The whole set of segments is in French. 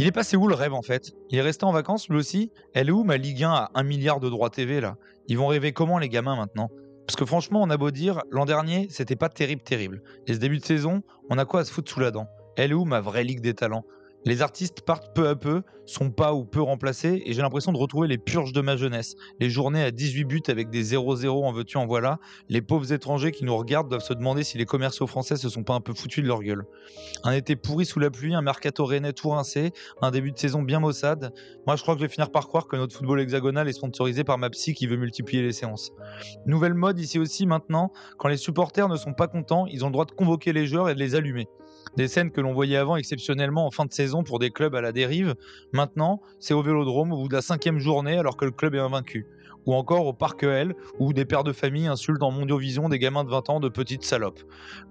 Il est passé où le rêve en fait Il est resté en vacances lui aussi Elle est où ma Ligue 1 à 1 milliard de droits TV là Ils vont rêver comment les gamins maintenant Parce que franchement, on a beau dire, l'an dernier, c'était pas terrible, terrible. Et ce début de saison, on a quoi à se foutre sous la dent Elle est où ma vraie Ligue des talents les artistes partent peu à peu, sont pas ou peu remplacés, et j'ai l'impression de retrouver les purges de ma jeunesse. Les journées à 18 buts avec des 0-0 en veux-tu, en voilà. Les pauvres étrangers qui nous regardent doivent se demander si les commerciaux français se sont pas un peu foutus de leur gueule. Un été pourri sous la pluie, un mercato rennais tout rincé, un début de saison bien maussade. Moi, je crois que je vais finir par croire que notre football hexagonal est sponsorisé par ma psy qui veut multiplier les séances. Nouvelle mode ici aussi maintenant, quand les supporters ne sont pas contents, ils ont le droit de convoquer les joueurs et de les allumer des scènes que l'on voyait avant exceptionnellement en fin de saison pour des clubs à la dérive. Maintenant, c'est au Vélodrome au bout de la cinquième journée alors que le club est invaincu ou encore au Parc L où des pères de famille insultent en mondiovision des gamins de 20 ans de petites salopes.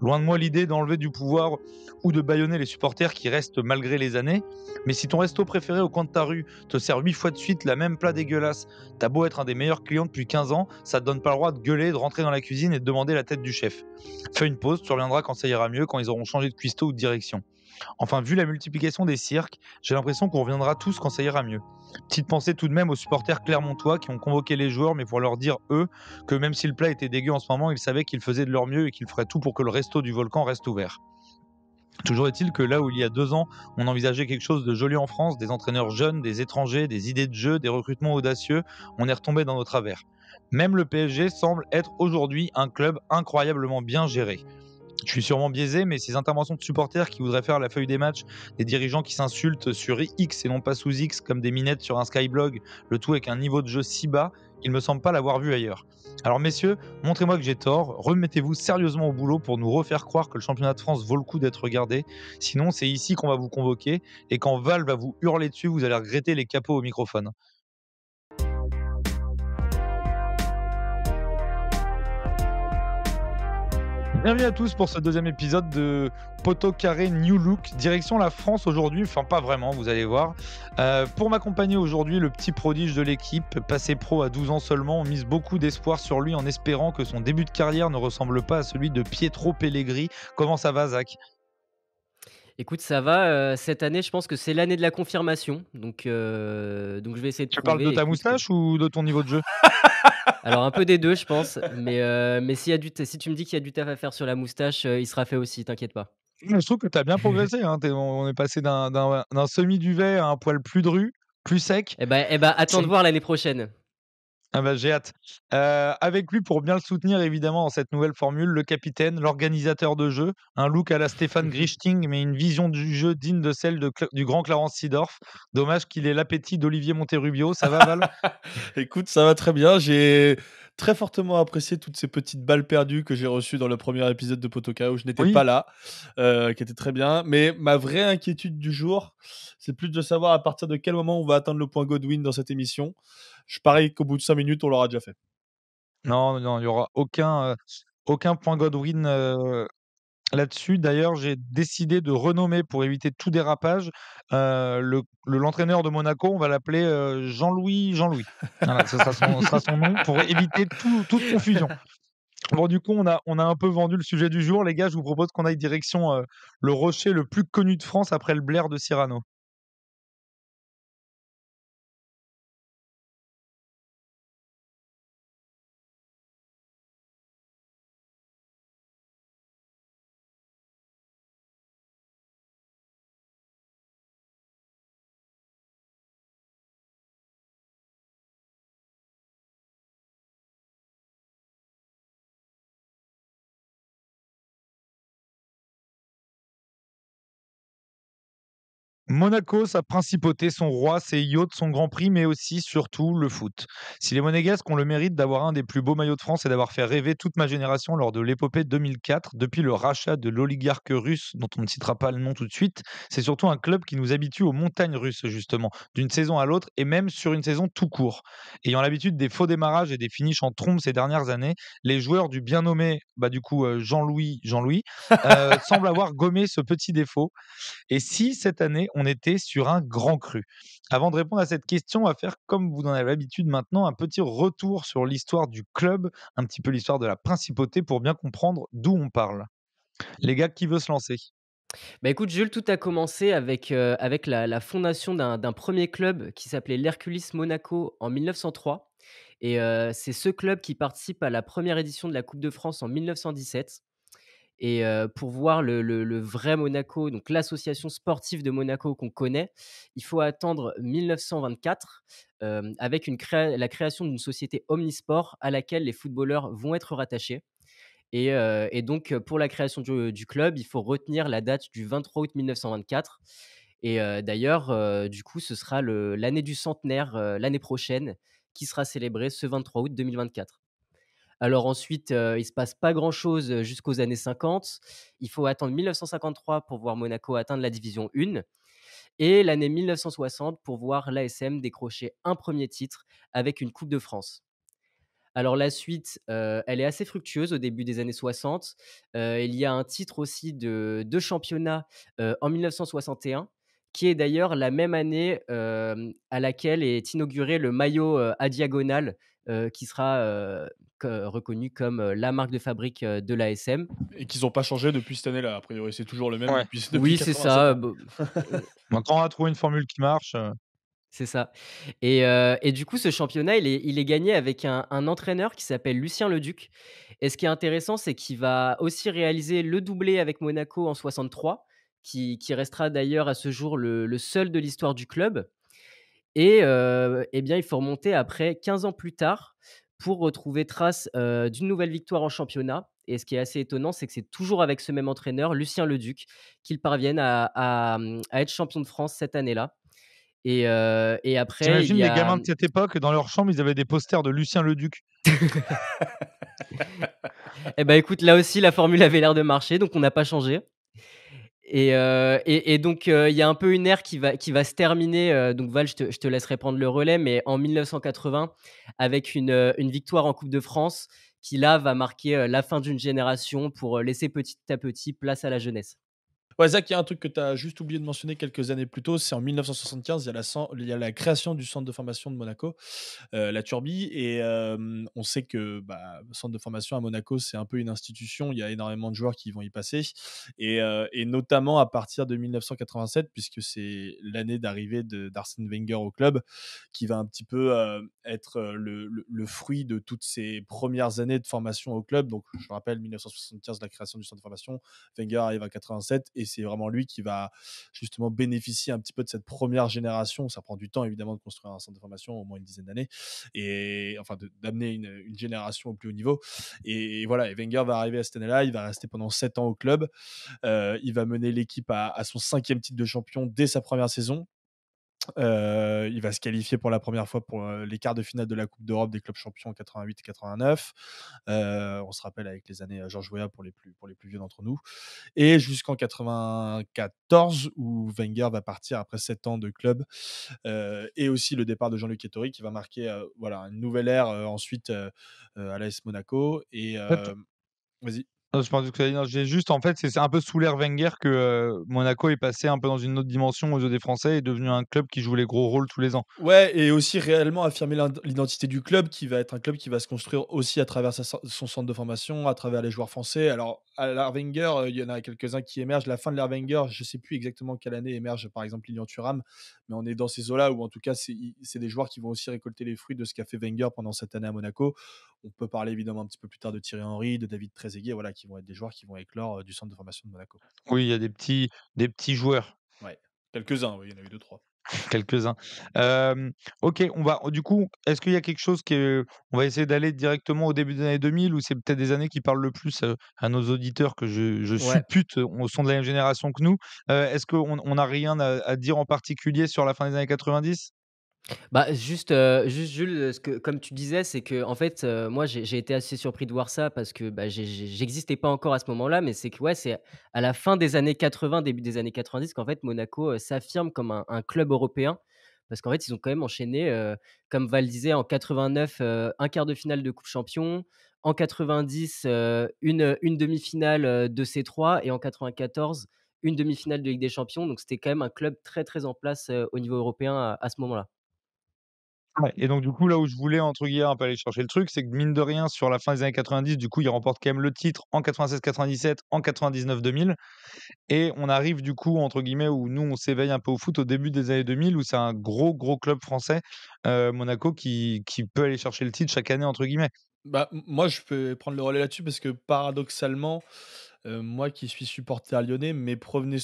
Loin de moi l'idée d'enlever du pouvoir ou de bâillonner les supporters qui restent malgré les années, mais si ton resto préféré au coin de ta rue te sert 8 fois de suite la même plat dégueulasse, t'as beau être un des meilleurs clients depuis 15 ans, ça te donne pas le droit de gueuler, de rentrer dans la cuisine et de demander la tête du chef. Fais une pause, tu reviendras quand ça ira mieux, quand ils auront changé de cuistot ou de direction. Enfin, vu la multiplication des cirques, j'ai l'impression qu'on reviendra tous quand ça ira mieux. Petite pensée tout de même aux supporters clermontois qui ont convoqué les joueurs, mais pour leur dire, eux, que même si le plat était dégueu en ce moment, ils savaient qu'ils faisaient de leur mieux et qu'ils feraient tout pour que le resto du volcan reste ouvert. Toujours est-il que là où il y a deux ans, on envisageait quelque chose de joli en France, des entraîneurs jeunes, des étrangers, des idées de jeu, des recrutements audacieux, on est retombé dans nos travers. Même le PSG semble être aujourd'hui un club incroyablement bien géré je suis sûrement biaisé, mais ces interventions de supporters qui voudraient faire la feuille des matchs, des dirigeants qui s'insultent sur X et non pas sous X comme des minettes sur un skyblog, le tout avec un niveau de jeu si bas, il me semble pas l'avoir vu ailleurs. Alors messieurs, montrez-moi que j'ai tort, remettez-vous sérieusement au boulot pour nous refaire croire que le championnat de France vaut le coup d'être regardé, sinon c'est ici qu'on va vous convoquer, et quand Val va vous hurler dessus, vous allez regretter les capots au microphone. Bienvenue à tous pour ce deuxième épisode de Poteau Carré New Look, direction la France aujourd'hui, enfin pas vraiment, vous allez voir. Euh, pour m'accompagner aujourd'hui, le petit prodige de l'équipe, passé pro à 12 ans seulement, on mise beaucoup d'espoir sur lui en espérant que son début de carrière ne ressemble pas à celui de Pietro Pellegrini. Comment ça va Zach Écoute, ça va. Euh, cette année, je pense que c'est l'année de la confirmation. Donc, euh, donc je vais essayer de. Tu parles de ta moustache ou de ton niveau de jeu Alors un peu des deux, je pense. Mais, euh, mais si tu me dis qu'il y a du taf à faire sur la moustache, euh, il sera fait aussi, t'inquiète pas. Je trouve que tu as bien progressé. Hein, on, est passé d'un semi-duvet à un poil plus dru, plus sec. Eh bien, eh ben, attends de voir l'année prochaine. Ah bah, j'ai hâte. Euh, avec lui, pour bien le soutenir, évidemment, dans cette nouvelle formule, le capitaine, l'organisateur de jeu, un look à la Stéphane mmh Grichting, mais une vision du jeu digne de celle de du grand Clarence Sidorf. Dommage qu'il ait l'appétit d'Olivier Monterubio. Ça va, Val Écoute, ça va très bien. J'ai très fortement apprécié toutes ces petites balles perdues que j'ai reçues dans le premier épisode de Potoka où je n'étais pas là, euh, qui était très bien. Mais ma vraie inquiétude du jour, c'est plus de savoir à partir de quel moment on va atteindre le point Godwin dans cette émission. Je parie qu'au bout de cinq minutes, on l'aura déjà fait. Non, non, il n'y aura aucun, euh, aucun point Godwin euh, Là-dessus, d'ailleurs, j'ai décidé de renommer pour éviter tout dérapage euh, le, l'entraîneur de Monaco. On va l'appeler euh, Jean-Louis. Jean-Louis. ce sera son, nom pour éviter toute confusion. Bon, du coup, on a, on a un peu vendu le sujet du jour. Les gars, je vous propose qu'on aille direction euh, le rocher le plus connu de France après le Blair de Cyrano. Monaco, sa principauté, son roi, ses yachts, son Grand Prix, mais aussi, surtout, le foot. Si les Monégasques ont le mérite d'avoir un des plus beaux maillots de France et d'avoir fait rêver toute ma génération lors de l'épopée 2004, depuis le rachat de l'oligarque russe, dont on ne citera pas le nom tout de suite, c'est surtout un club qui nous habitue aux montagnes russes, justement, d'une saison à l'autre et même sur une saison tout court. Ayant l'habitude des faux démarrages et des finishes en trombe ces dernières années, les joueurs du bien nommé, bah, du coup, euh, Jean-Louis, Jean-Louis, euh, semblent avoir gommé ce petit défaut. Et si cette année, on était sur un grand cru. Avant de répondre à cette question, on va faire comme vous en avez l'habitude maintenant, un petit retour sur l'histoire du club, un petit peu l'histoire de la principauté pour bien comprendre d'où on parle. Les gars, qui veut se lancer bah écoute Jules, tout a commencé avec, euh, avec la, fondation d'un premier club qui s'appelait l'Hercules Monaco en 1903. Et euh, c'est ce club qui participe à la première édition de la Coupe de France en 1917. Et pour voir le, vrai Monaco, donc l'association sportive de Monaco qu'on connaît, il faut attendre 1924 avec une la création d'une société omnisport à laquelle les footballeurs vont être rattachés. Et, donc pour la création du, club, il faut retenir la date du 23 août 1924. Et d'ailleurs, du coup, ce sera l'année du centenaire l'année prochaine qui sera célébrée ce 23 août 2024. Alors ensuite, il se passe pas grand-chose jusqu'aux années 50. Il faut attendre 1953 pour voir Monaco atteindre la division 1 et l'année 1960 pour voir l'ASM décrocher un premier titre avec une Coupe de France. Alors la suite, elle est assez fructueuse au début des années 60. il y a un titre aussi de, championnat en 1961, qui est d'ailleurs la même année à laquelle est inauguré le maillot à diagonale euh, qui sera euh, reconnu comme euh, la marque de fabrique de l'ASM. Et qu'ils n'ont pas changé depuis cette année-là, a priori, c'est toujours le même. oui, c'est ça. Maintenant, on a trouvé une formule qui marche. C'est ça. Et, et, du coup, ce championnat, il est, il est gagné avec un, entraîneur qui s'appelle Lucien Leduc. Et ce qui est intéressant, c'est qu'il va aussi réaliser le doublé avec Monaco en 63, qui, qui restera d'ailleurs à ce jour le seul de l'histoire du club. Et eh bien, il faut remonter après 15 ans plus tard pour retrouver trace d'une nouvelle victoire en championnat. Et ce qui est assez étonnant, c'est que c'est toujours avec ce même entraîneur, Lucien Leduc, qu'ils parviennent à, mmh, être champion de France cette année-là. Et, après. J'imagine les gamins de mmh cette époque, dans leur chambre, ils avaient des posters de Lucien Leduc. Eh bah, écoute, là aussi, la formule avait l'air de marcher, donc on n'a pas changé. Euh, et, donc, euh, il y a un peu une ère qui va, se terminer. Euh, donc, Val, je te, je te, laisserai prendre le relais, mais en 1980, avec une, une victoire en Coupe de France qui, là, va marquer la fin d'une génération pour laisser petit à petit place à la jeunesse. Ouais, Zach, il y a un truc que tu as juste oublié de mentionner quelques années plus tôt. C'est en 1975, il y, a la, il a la création du centre de formation de Monaco, euh, la Turbie. Et euh, on sait que le bah, centre de formation à Monaco, c'est un peu une institution. Il y a énormément de joueurs qui vont y passer. Euh, et, notamment à partir de 1987, puisque c'est l'année d'arrivée d'Arsène Wenger au club, qui va un petit peu être le, fruit de toutes ces premières années de formation au club. Donc, je rappelle, 1975, la création du centre de formation. Wenger arrive à 87. Et c'est vraiment lui qui va justement bénéficier un petit peu de cette première génération. Ça prend du temps évidemment de construire un centre de formation, au moins une dizaine d'années, et enfin d'amener une, génération au plus haut niveau. Et, voilà, Wenger va arriver à cette année-là, il va rester pendant sept ans au club, euh, il va mener l'équipe à, son cinquième titre de champion dès sa première saison. Euh, il va se qualifier pour la première fois pour euh, les quarts de finale de la Coupe d'Europe des clubs champions 88 89. Euh, on se rappelle avec les années Georges Weah pour les plus, pour les plus vieux d'entre nous. Et jusqu'en 94 où Wenger va partir après 7 ans de club et aussi le départ de Jean-Luc Ettori qui va marquer voilà, une nouvelle ère ensuite à l'AS Monaco. Et vas-y je pense que j'ai juste en fait, c'est un peu sous l'air Wenger que euh, Monaco est passé un peu dans une autre dimension aux yeux des Français et est devenu un club qui joue les gros rôles tous les ans. Ouais, et aussi réellement affirmer l'identité du club qui va être un club qui va se construire aussi à travers son centre de formation, à travers les joueurs français. Alors, à l'air Wenger, euh, il y en a quelques-uns qui émergent. La fin de l'air Wenger, je sais plus exactement quelle année émerge par exemple Lilian Thuram, mais on est dans ces eaux-là où en tout cas, c'est des joueurs qui vont aussi récolter les fruits de ce qu'a fait Wenger pendant cette année à Monaco. On peut parler évidemment un petit peu plus tard de Thierry Henry, de David Trezeguet, voilà, qui vont être des joueurs qui vont éclore euh, du centre de formation de Monaco. Oui, il y a des petits, des petits joueurs. Ouais, quelques-uns, oui, il y en a eu deux, trois. Quelques-uns. ok, on va. Du coup, est-ce qu'il y a quelque chose qui On va essayer d'aller directement au début des années 2000 ou c'est peut-être des années qui parlent le plus euh, à, nos auditeurs que je, je suppute on, euh, sont de la même génération que nous. est-ce qu'on n'a rien à, dire en particulier sur la fin des années 90 bah, juste, euh, juste Jules, euh, ce que, comme tu disais, c'est que en fait, euh, moi, j'ai été assez surpris de voir ça parce que bah, j'existais pas encore à ce moment-là, mais c'est que ouais, c'est à la fin des années 80, début des années 90, qu'en fait, Monaco s'affirme comme un, club européen parce qu'en fait, ils ont quand même enchaîné, comme Val disait, en 89, un quart de finale de Coupe Champion, en 90, une, une demi-finale de C3 et en 94, une demi-finale de Ligue des Champions. Donc, c'était quand même un club très, très en place au niveau européen à ce moment-là et donc, du coup, là où je voulais, entre guillemets, un peu aller chercher le truc, c'est que mine de rien, sur la fin des années 90, du coup, il remporte quand même le titre en 96-97, en 99-2000. Et on arrive, du coup, entre guillemets, où nous, on s'éveille un peu au foot au début des années 2000, où c'est un gros, gros club français, euh, Monaco, qui, peut aller chercher le titre chaque année, entre guillemets. Bah, moi, je peux prendre le relais là-dessus parce que paradoxalement, euh, moi qui suis supporter lyonnais, mais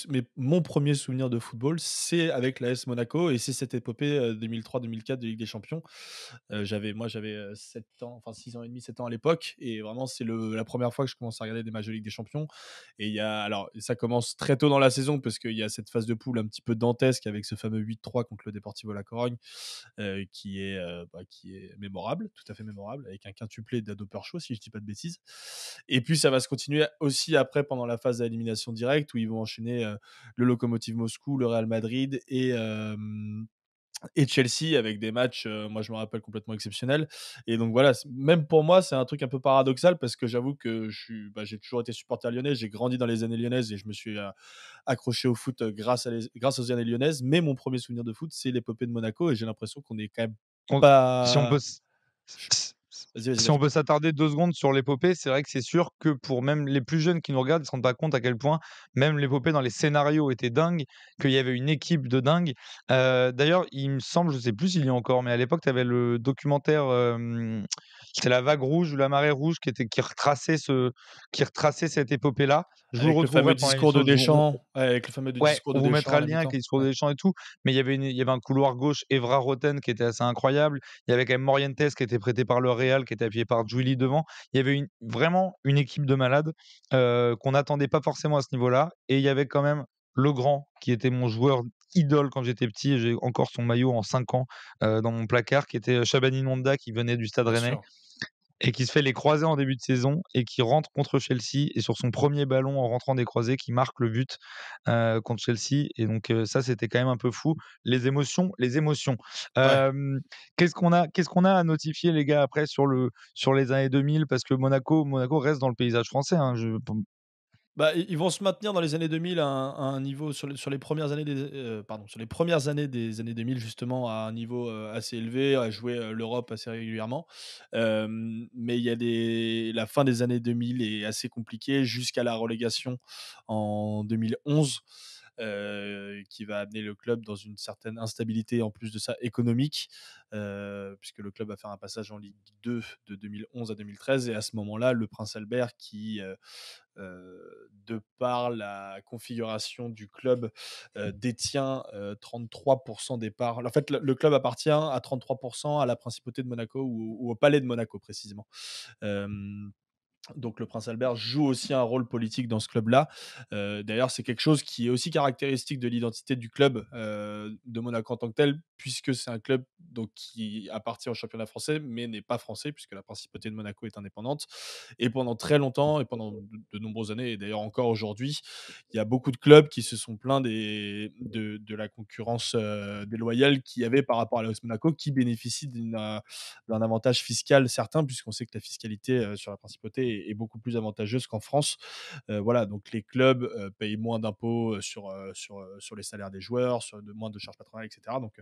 mes- mon premier souvenir de football, c'est avec l'AS Monaco et c'est cette épopée 2003-2004 euh, de Ligue des Champions. Euh, j'avais, moi, j'avais 7 ans, enfin 6 ans et demi, 7 ans à l'époque et vraiment, c'est la première fois que je commence à regarder des matchs de Ligue des Champions. Et il y a, alors, ça commence très tôt dans la saison parce qu'il y a cette phase de poule un petit peu dantesque avec ce fameux 8-3 contre le Deportivo La Corogne qui, est, bah, qui est mémorable, tout à fait mémorable, avec un quintuplé d'Ado chaud si je ne dis pas de bêtises. Et puis, ça va se continuer aussi pendant la phase d'élimination directe, où ils vont enchaîner euh, le Locomotive Moscou, le Real Madrid et. Euh, et Chelsea avec des matchs, euh, moi je me rappelle complètement exceptionnels. Et donc voilà, même pour moi, c'est un truc un peu paradoxal parce que j'avoue que bah, j'ai toujours été supporter lyonnais, j'ai grandi dans les années lyonnaises et je me suis accroché au foot grâce, à les, grâce aux années lyonnaises. Mais mon premier souvenir de foot, c'est l'épopée de Monaco et j'ai l'impression qu'on est quand même Si on peut si on peut s'attarder deux secondes sur l'épopée, c'est vrai que c'est sûr que pour même les plus jeunes qui nous regardent, ils ne se rendent pas compte à quel point même l'épopée dans les scénarios était dingue, qu'il y avait une équipe de dingue. Euh, d'ailleurs, il me semble, je ne sais plus s'il y en a encore, mais à l'époque, tu avais le documentaire. C'est la vague rouge ou la marée rouge qui, était, qui, retraçait, ce, qui cette épopée-là. Je avec vous le, fameux discours de Deschamps. avec le fameux discours de mettra le lien avec le discours de Deschamps et tout. Mais il y avait, une, il y avait un couloir gauche, Evra Roten, qui était assez incroyable. Il y avait quand même Morientes qui était prêté par le Real, qui était appuyé par Julie devant. Il y avait vraiment une équipe de malades euh, qu'on n'attendait pas forcément à ce niveau-là. Et il y avait quand même Legrand, qui était mon joueur idole quand j'étais petit. J'ai encore son maillot en 5 ans euh, dans mon placard, qui était Chabani euh, Nonda, qui venait du Stade Rennais. Et qui se fait les croisés en début de saison et qui rentre contre Chelsea et sur son premier ballon en rentrant des croisés qui marque le but euh, contre Chelsea et donc ça c'était quand même un peu fou les émotions les émotions qu'est-ce qu'on a qu'est-ce qu'on a à notifier les gars après sur le sur les années 2000 parce que Monaco Monaco reste dans le paysage français hein, bah, ils vont se maintenir dans les années 2000 à un, niveau sur les, premières années des euh, pardon sur les premières années des années 2000 justement à un niveau euh, assez élevé à jouer euh, l'Europe assez régulièrement mais il y a des la fin des années 2000 est assez compliquée jusqu'à la relégation en 2011 euh, qui va amener le club dans une certaine instabilité en plus de ça économique, euh, puisque le club va faire un passage en Ligue 2 de 2011 à 2013. Et à ce moment-là, le Prince Albert, qui, euh, de par la configuration du club, détient 33% des parts. En fait, le club appartient à 33% à la principauté de Monaco ou, au palais de Monaco précisément. Donc le prince Albert joue aussi un rôle politique dans ce club-là. Euh, d'ailleurs, c'est quelque chose qui est aussi caractéristique de l'identité du club euh, de Monaco en tant que tel, puisque c'est un club donc, qui appartient au championnat français, mais n'est pas français, puisque la principauté de Monaco est indépendante. Et pendant très longtemps, et pendant de, nombreuses années, et d'ailleurs encore aujourd'hui, il y a beaucoup de clubs qui se sont plaints de, la concurrence euh, déloyale qu'il y avait par rapport à l'OS Monaco, qui bénéficie d'un avantage fiscal certain, puisqu'on sait que la fiscalité sur la principauté est, beaucoup plus avantageuse qu'en France. Euh, voilà, donc les clubs euh, payent moins d'impôts euh, sur, sur, sur les salaires des joueurs, sur de, moins de charges patronales, etc. Donc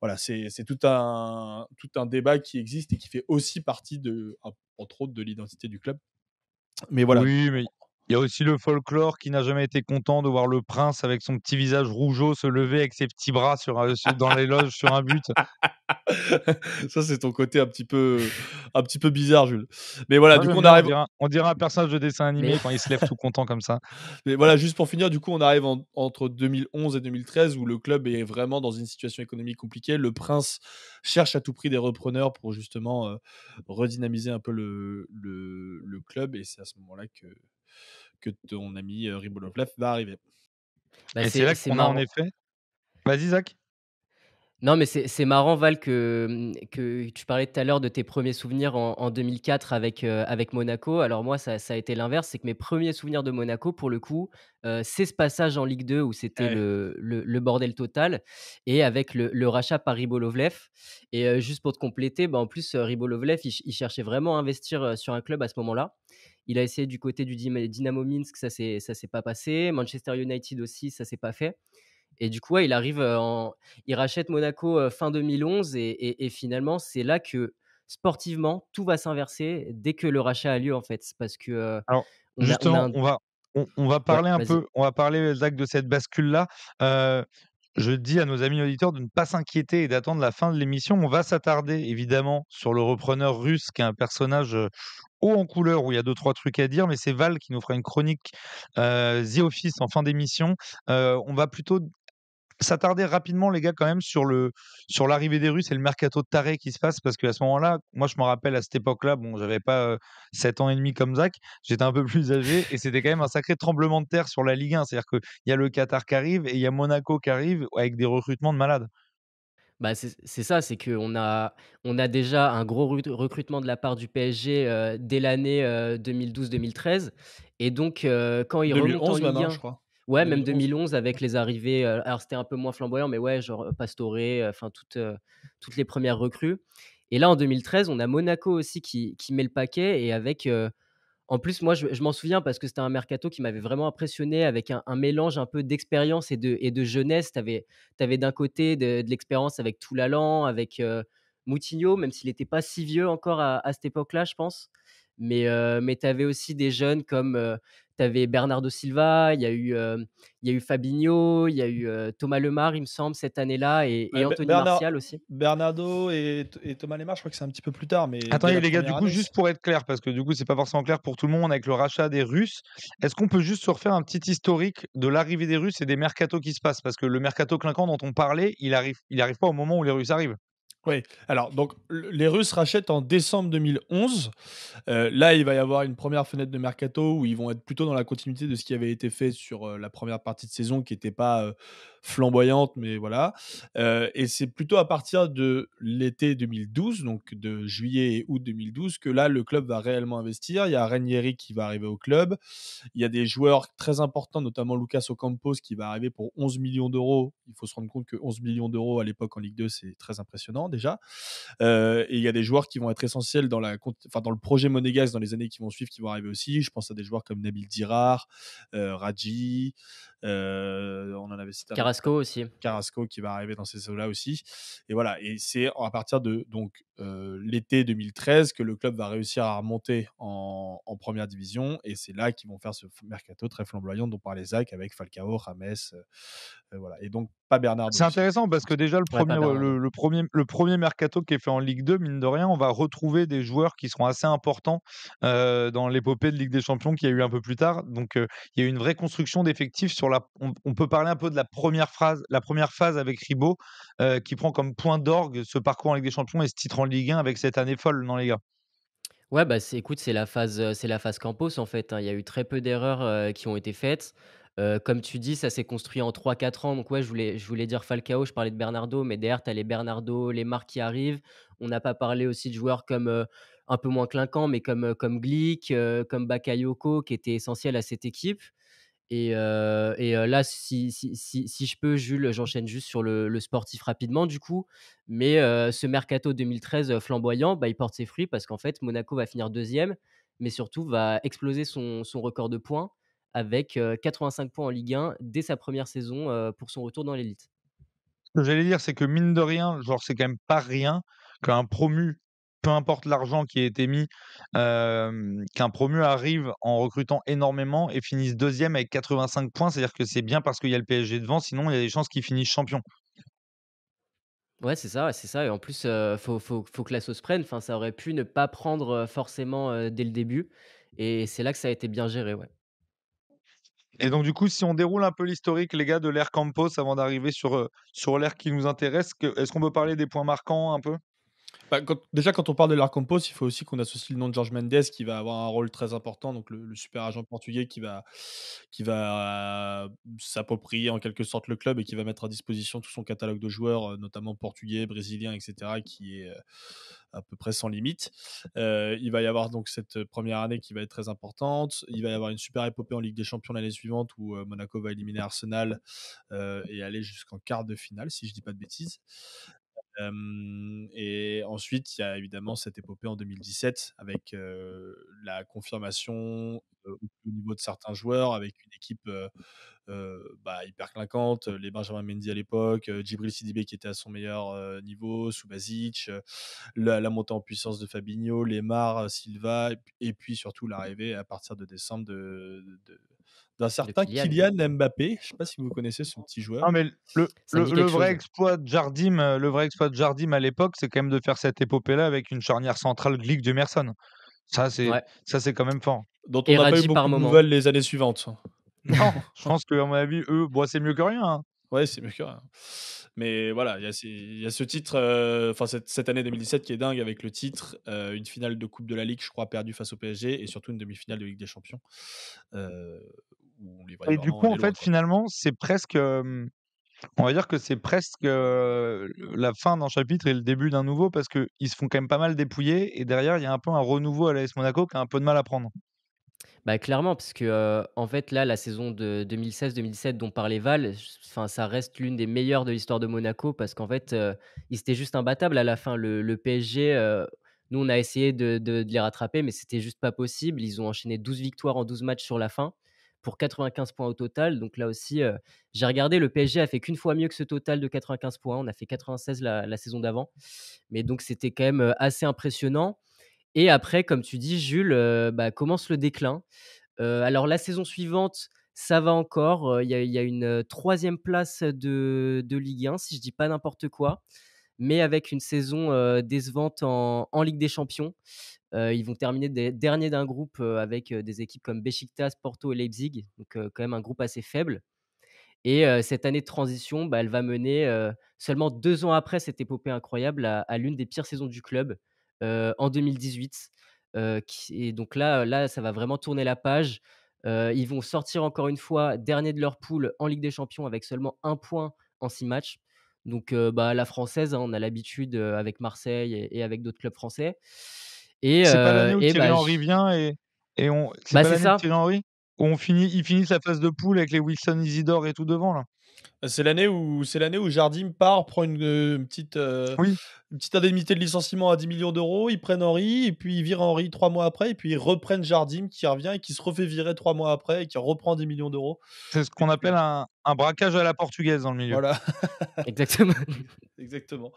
voilà, c'est tout un, tout un débat qui existe et qui fait aussi partie, de, entre autres, de l'identité du club. Mais voilà. Oui, mais il y a aussi le folklore qui n'a jamais été content de voir le prince avec son petit visage rougeau se lever avec ses petits bras dans les loges sur un but. Ça, c'est ton côté un petit peu, bizarre, Jules. Mais voilà, du coup, on arrive. dirait, un personnage de dessin animé quand il se lève tout content comme ça. Mais voilà, juste pour finir, du coup, on arrive entre 2011 et 2013 où le club est vraiment dans une situation économique compliquée. Le prince cherche à tout prix des repreneurs pour justement euh, redynamiser un peu le club. Et c'est à ce moment-là que que ton ami euh, Ribolovlev va arriver. Bah, et c'est là qu'on a en effet. Vas-y, Zach. Non, mais c'est marrant, Val, mmh, que, tu parlais tout à l'heure de tes premiers souvenirs en, 2004 avec, euh, avec Monaco. Alors, moi, ça, a été l'inverse. C'est que mes premiers souvenirs de Monaco, pour le coup, euh, c'est ce passage en Ligue 2 où c'était le, bordel total et avec le, rachat par Ribolovlev. Et juste pour te compléter, bah, en plus, Ribolovlev, il, cherchait vraiment à investir sur un club à ce moment-là. Il a essayé du côté du Dynamo Minsk, ça c'est ça s'est pas passé. Manchester United aussi, ça s'est pas fait. Et du coup, il arrive euh, il rachète Monaco euh, fin 2011 et, finalement, c'est là que sportivement tout va s'inverser dès que le rachat a lieu en fait, parce que euh, justement, on, va on, va parler un peu, on va parler Zach de cette bascule là. Je dis à nos amis auditeurs de ne pas s'inquiéter et d'attendre la fin de l'émission. On va s'attarder évidemment sur le repreneur russe, qui est un personnage haut en couleur où il y a deux trois trucs à dire, mais c'est Val qui nous fera une chronique euh, The Office en fin d'émission. on va plutôt s'attarder rapidement, les gars, quand même, sur le sur l'arrivée des Russes et le mercato de taré qui se passe, parce qu'à ce moment-là, moi, je me rappelle à cette époque-là, bon, j'avais pas 7 ans et demi comme Zach, j'étais un peu plus âgé, et c'était quand même un sacré tremblement de terre sur la Ligue 1. C'est-à-dire qu'il y a le Qatar qui arrive et il y a Monaco qui arrive avec des recrutements de malades. Bah c'est ça, c'est qu'on a, on a déjà un gros recrutement de la part du PSG dès l'année 2012-2013. Et donc, quand il 2011, en hein, je crois. Ouais, même 2011 avec les arrivées. Euh, alors, c'était un peu moins flamboyant, mais ouais, genre euh, pastoré euh, enfin, toutes, les premières recrues. Et là, en 2013, on a Monaco aussi qui, met le paquet. Et avec. en plus, moi, je, m'en souviens parce que c'était un mercato qui m'avait vraiment impressionné avec un, mélange un peu d'expérience et de, et de jeunesse. Tu avais, d'un côté de, l'expérience avec Toulalan, avec Moutinho, même s'il n'était pas si vieux encore à cette époque-là, je pense. Mais, tu avais aussi des jeunes comme tu avais Bernardo Silva, il y, a eu, il y a eu Fabinho, il y a eu Thomas Lemar, il me semble, cette année-là, et, Anthony Martial aussi. Bernardo et, Thomas Lemar, je crois que c'est un petit peu plus tard. mais Attendez, les gars, du coup, juste pour être clair, parce que du coup, c'est pas forcément clair pour tout le monde avec le rachat des Russes, est-ce qu'on peut juste se refaire un petit historique de l'arrivée des Russes et des mercatos qui se passent Parce que le mercato clinquant dont on parlait, il n'arrive il arrive pas au moment où les Russes arrivent. Oui, alors donc les Russes rachètent en décembre 2011. Euh, là, il va y avoir une première fenêtre de mercato où ils vont être plutôt dans la continuité de ce qui avait été fait sur euh, la première partie de saison qui n'était pas euh, flamboyante, mais voilà. Euh, et c'est plutôt à partir de l'été 2012, donc de juillet et août 2012, que là, le club va réellement investir. Il y a Ranieri qui va arriver au club. Il y a des joueurs très importants, notamment Lucas Ocampos, qui va arriver pour 11 millions d'euros. Il faut se rendre compte que 11 millions d'euros à l'époque en Ligue 2, c'est très impressionnant déjà. Euh, et il y a des joueurs qui vont être essentiels dans, la, dans le projet Monégas dans les années qui vont suivre, qui vont arriver aussi. Je pense à des joueurs comme Nabil Dirar, euh, Raji, euh, on en avait cité Carrasco aussi. Carrasco qui va arriver dans ces eaux-là aussi. Et voilà. Et c'est à partir de donc euh, l'été 2013 que le club va réussir à remonter en, première division. Et c'est là qu'ils vont faire ce mercato très flamboyant dont parlait Zach avec Falcao, Rames. Euh, voilà. Et donc, pas Bernard. C'est intéressant parce que déjà, le, premier, le, premier, le premier mercato qui est fait en Ligue 2, mine de rien, on va retrouver des joueurs qui seront assez importants euh, dans l'épopée de Ligue des Champions qu'il y a eu un peu plus tard. Donc, il y a eu une vraie construction d'effectifs sur la. On, peut parler un peu de la première phrase, la première phase avec Ribot, euh, qui prend comme point d'orgue ce parcours en Ligue des Champions et ce titre en Ligue 1 avec cette année folle, non les gars Ouais, bah écoute, c'est la phase, euh, c'est la phase Campos en fait. Hein. Il y a eu très peu d'erreurs euh, qui ont été faites. comme tu dis, ça s'est construit en 3-4 ans. Donc ouais, je voulais, je voulais dire Falcao, je parlais de Bernardo, mais derrière, tu as les Bernardo, les marques qui arrivent. On n'a pas parlé aussi de joueurs comme un peu moins clinquants, mais comme, comme Glick, comme Bakayoko, qui était essentiel à cette équipe. Et, euh, euh, là, si, si, si, si, je peux, Jules, j'enchaîne juste sur le, sportif rapidement, du coup. Mais euh, ce mercato 2013 flamboyant, bah, il porte ses fruits parce qu'en fait, Monaco va finir deuxième, mais surtout va exploser son, record de points avec 85 points en Ligue 1 dès sa première saison pour son retour dans l'élite. Ce que j'allais dire, c'est que mine de rien, genre, c'est quand même pas rien qu'un promu peu importe l'argent qui a été mis, qu'un promu arrive en recrutant énormément et finisse deuxième avec 85 points, c'est-à-dire que c'est bien parce qu'il y a le PSG devant, sinon il y a des chances qu'il finisse champion. Ouais, c'est ça, c'est ça. Et en plus, il faut, que la sauce prenne. Enfin, ça aurait pu ne pas prendre forcément dès le début. Et c'est là que ça a été bien géré, ouais. Et donc, du coup, si on déroule un peu l'historique, les gars, de l'ère Campos avant d'arriver sur, sur l'ère qui nous intéresse, est-ce qu'on peut parler des points marquants un peu bah, déjà, quand on parle de l'Arcampos, il faut aussi qu'on associe le nom de George Mendes qui va avoir un rôle très important, donc le, super agent portugais qui va, qui va euh, s'approprier en quelque sorte le club et qui va mettre à disposition tout son catalogue de joueurs, euh, notamment portugais, brésiliens, etc., qui est euh, à peu près sans limite. il va y avoir donc cette première année qui va être très importante. Il va y avoir une super épopée en Ligue des Champions l'année suivante où Monaco va éliminer Arsenal et aller jusqu'en quart de finale, si je dis pas de bêtises et ensuite, il y a évidemment cette épopée en 2017 avec la confirmation au niveau de certains joueurs, avec une équipe bah, hyper clinquante, les Benjamin Mendy à l'époque, Djibril Sidibé qui était à son meilleur niveau, Subasic, la, montée en puissance de Fabinho, Lemar, Silva, et, puis surtout l'arrivée à partir de décembre de d'un certain Kylian. Mbappé. Je ne sais pas si vous connaissez ce petit joueur. Non, mais le, vrai exploit de Jardim, euh, le vrai exploit de Jardim à l'époque, c'est quand même de faire cette épopée-là avec une charnière centrale de Merson. Ça, c'est ça, c'est quand même fort. Dont on n'a pas eu beaucoup de nouvelles les années suivantes. Non, je pense que à mon avis, eux, c'est mieux que rien. Hein. Ouais, c'est mieux que rien. Mais voilà, il y, a ce titre, euh, enfin cette, année 2017 qui est dingue avec le titre, euh, une finale de Coupe de la Ligue, je crois, perdue face au PSG et surtout une demi-finale de Ligue des Champions. Et du coup, en fait, finalement, c'est presque. on va dire que c'est presque la fin d'un chapitre et le début d'un nouveau parce qu'ils se font quand même pas mal dépouiller et derrière il y a un peu un renouveau à l'AS Monaco qui a un peu de mal à prendre. Bah clairement, parce que en fait là, la saison de 2016-2017 dont parlait Val, enfin ça reste l'une des meilleures de l'histoire de Monaco parce qu'en fait ils étaient juste imbattables à la fin. Le, PSG, nous on a essayé de, de les rattraper, mais c'était juste pas possible. Ils ont enchaîné 12 victoires en 12 matchs sur la fin pour 95 points au total. Donc là aussi, euh, j'ai regardé, le PSG a fait qu'une fois mieux que ce total de 95 points. On a fait 96 la, la saison d'avant. Mais donc c'était quand même euh, assez impressionnant. Et après, comme tu dis, Jules, euh, bah, commence le déclin. alors la saison suivante, ça va encore. Il y, a une troisième place de, Ligue 1, si je dis pas n'importe quoi mais avec une saison décevante en, Ligue des Champions. ils vont terminer dernier d'un groupe avec des équipes comme Besiktas, Porto et Leipzig, donc quand même un groupe assez faible. Et cette année de transition, bah, elle va mener seulement deux ans après cette épopée incroyable à, l'une des pires saisons du club en 2018. et donc là, là, ça va vraiment tourner la page. ils vont sortir encore une fois dernier de leur poule en Ligue des Champions avec seulement un point en six matchs. Donc, bah, la française, hein, on a l'habitude avec Marseille et, avec d'autres clubs français. Et, C'est pas l'année où Thierry bah, Henry vient et, et on. C'est bah, pas l'année où ça. On finit, ils finissent la phase de poule avec les Wilson, Isidore et tout devant là. Euh, c'est l'année où c'est l'année où Jardim part, prend une, euh, petite euh, une petite indemnité de licenciement à 10 millions d'euros. Ils prennent Henri, et puis ils virent Henri trois mois après et puis ils reprennent Jardim qui revient et qui se refait virer trois mois après et qui reprend 10 millions d'euros. C'est ce qu'on appelle un, braquage à la portugaise dans le milieu. Voilà. Exactement. Exactement.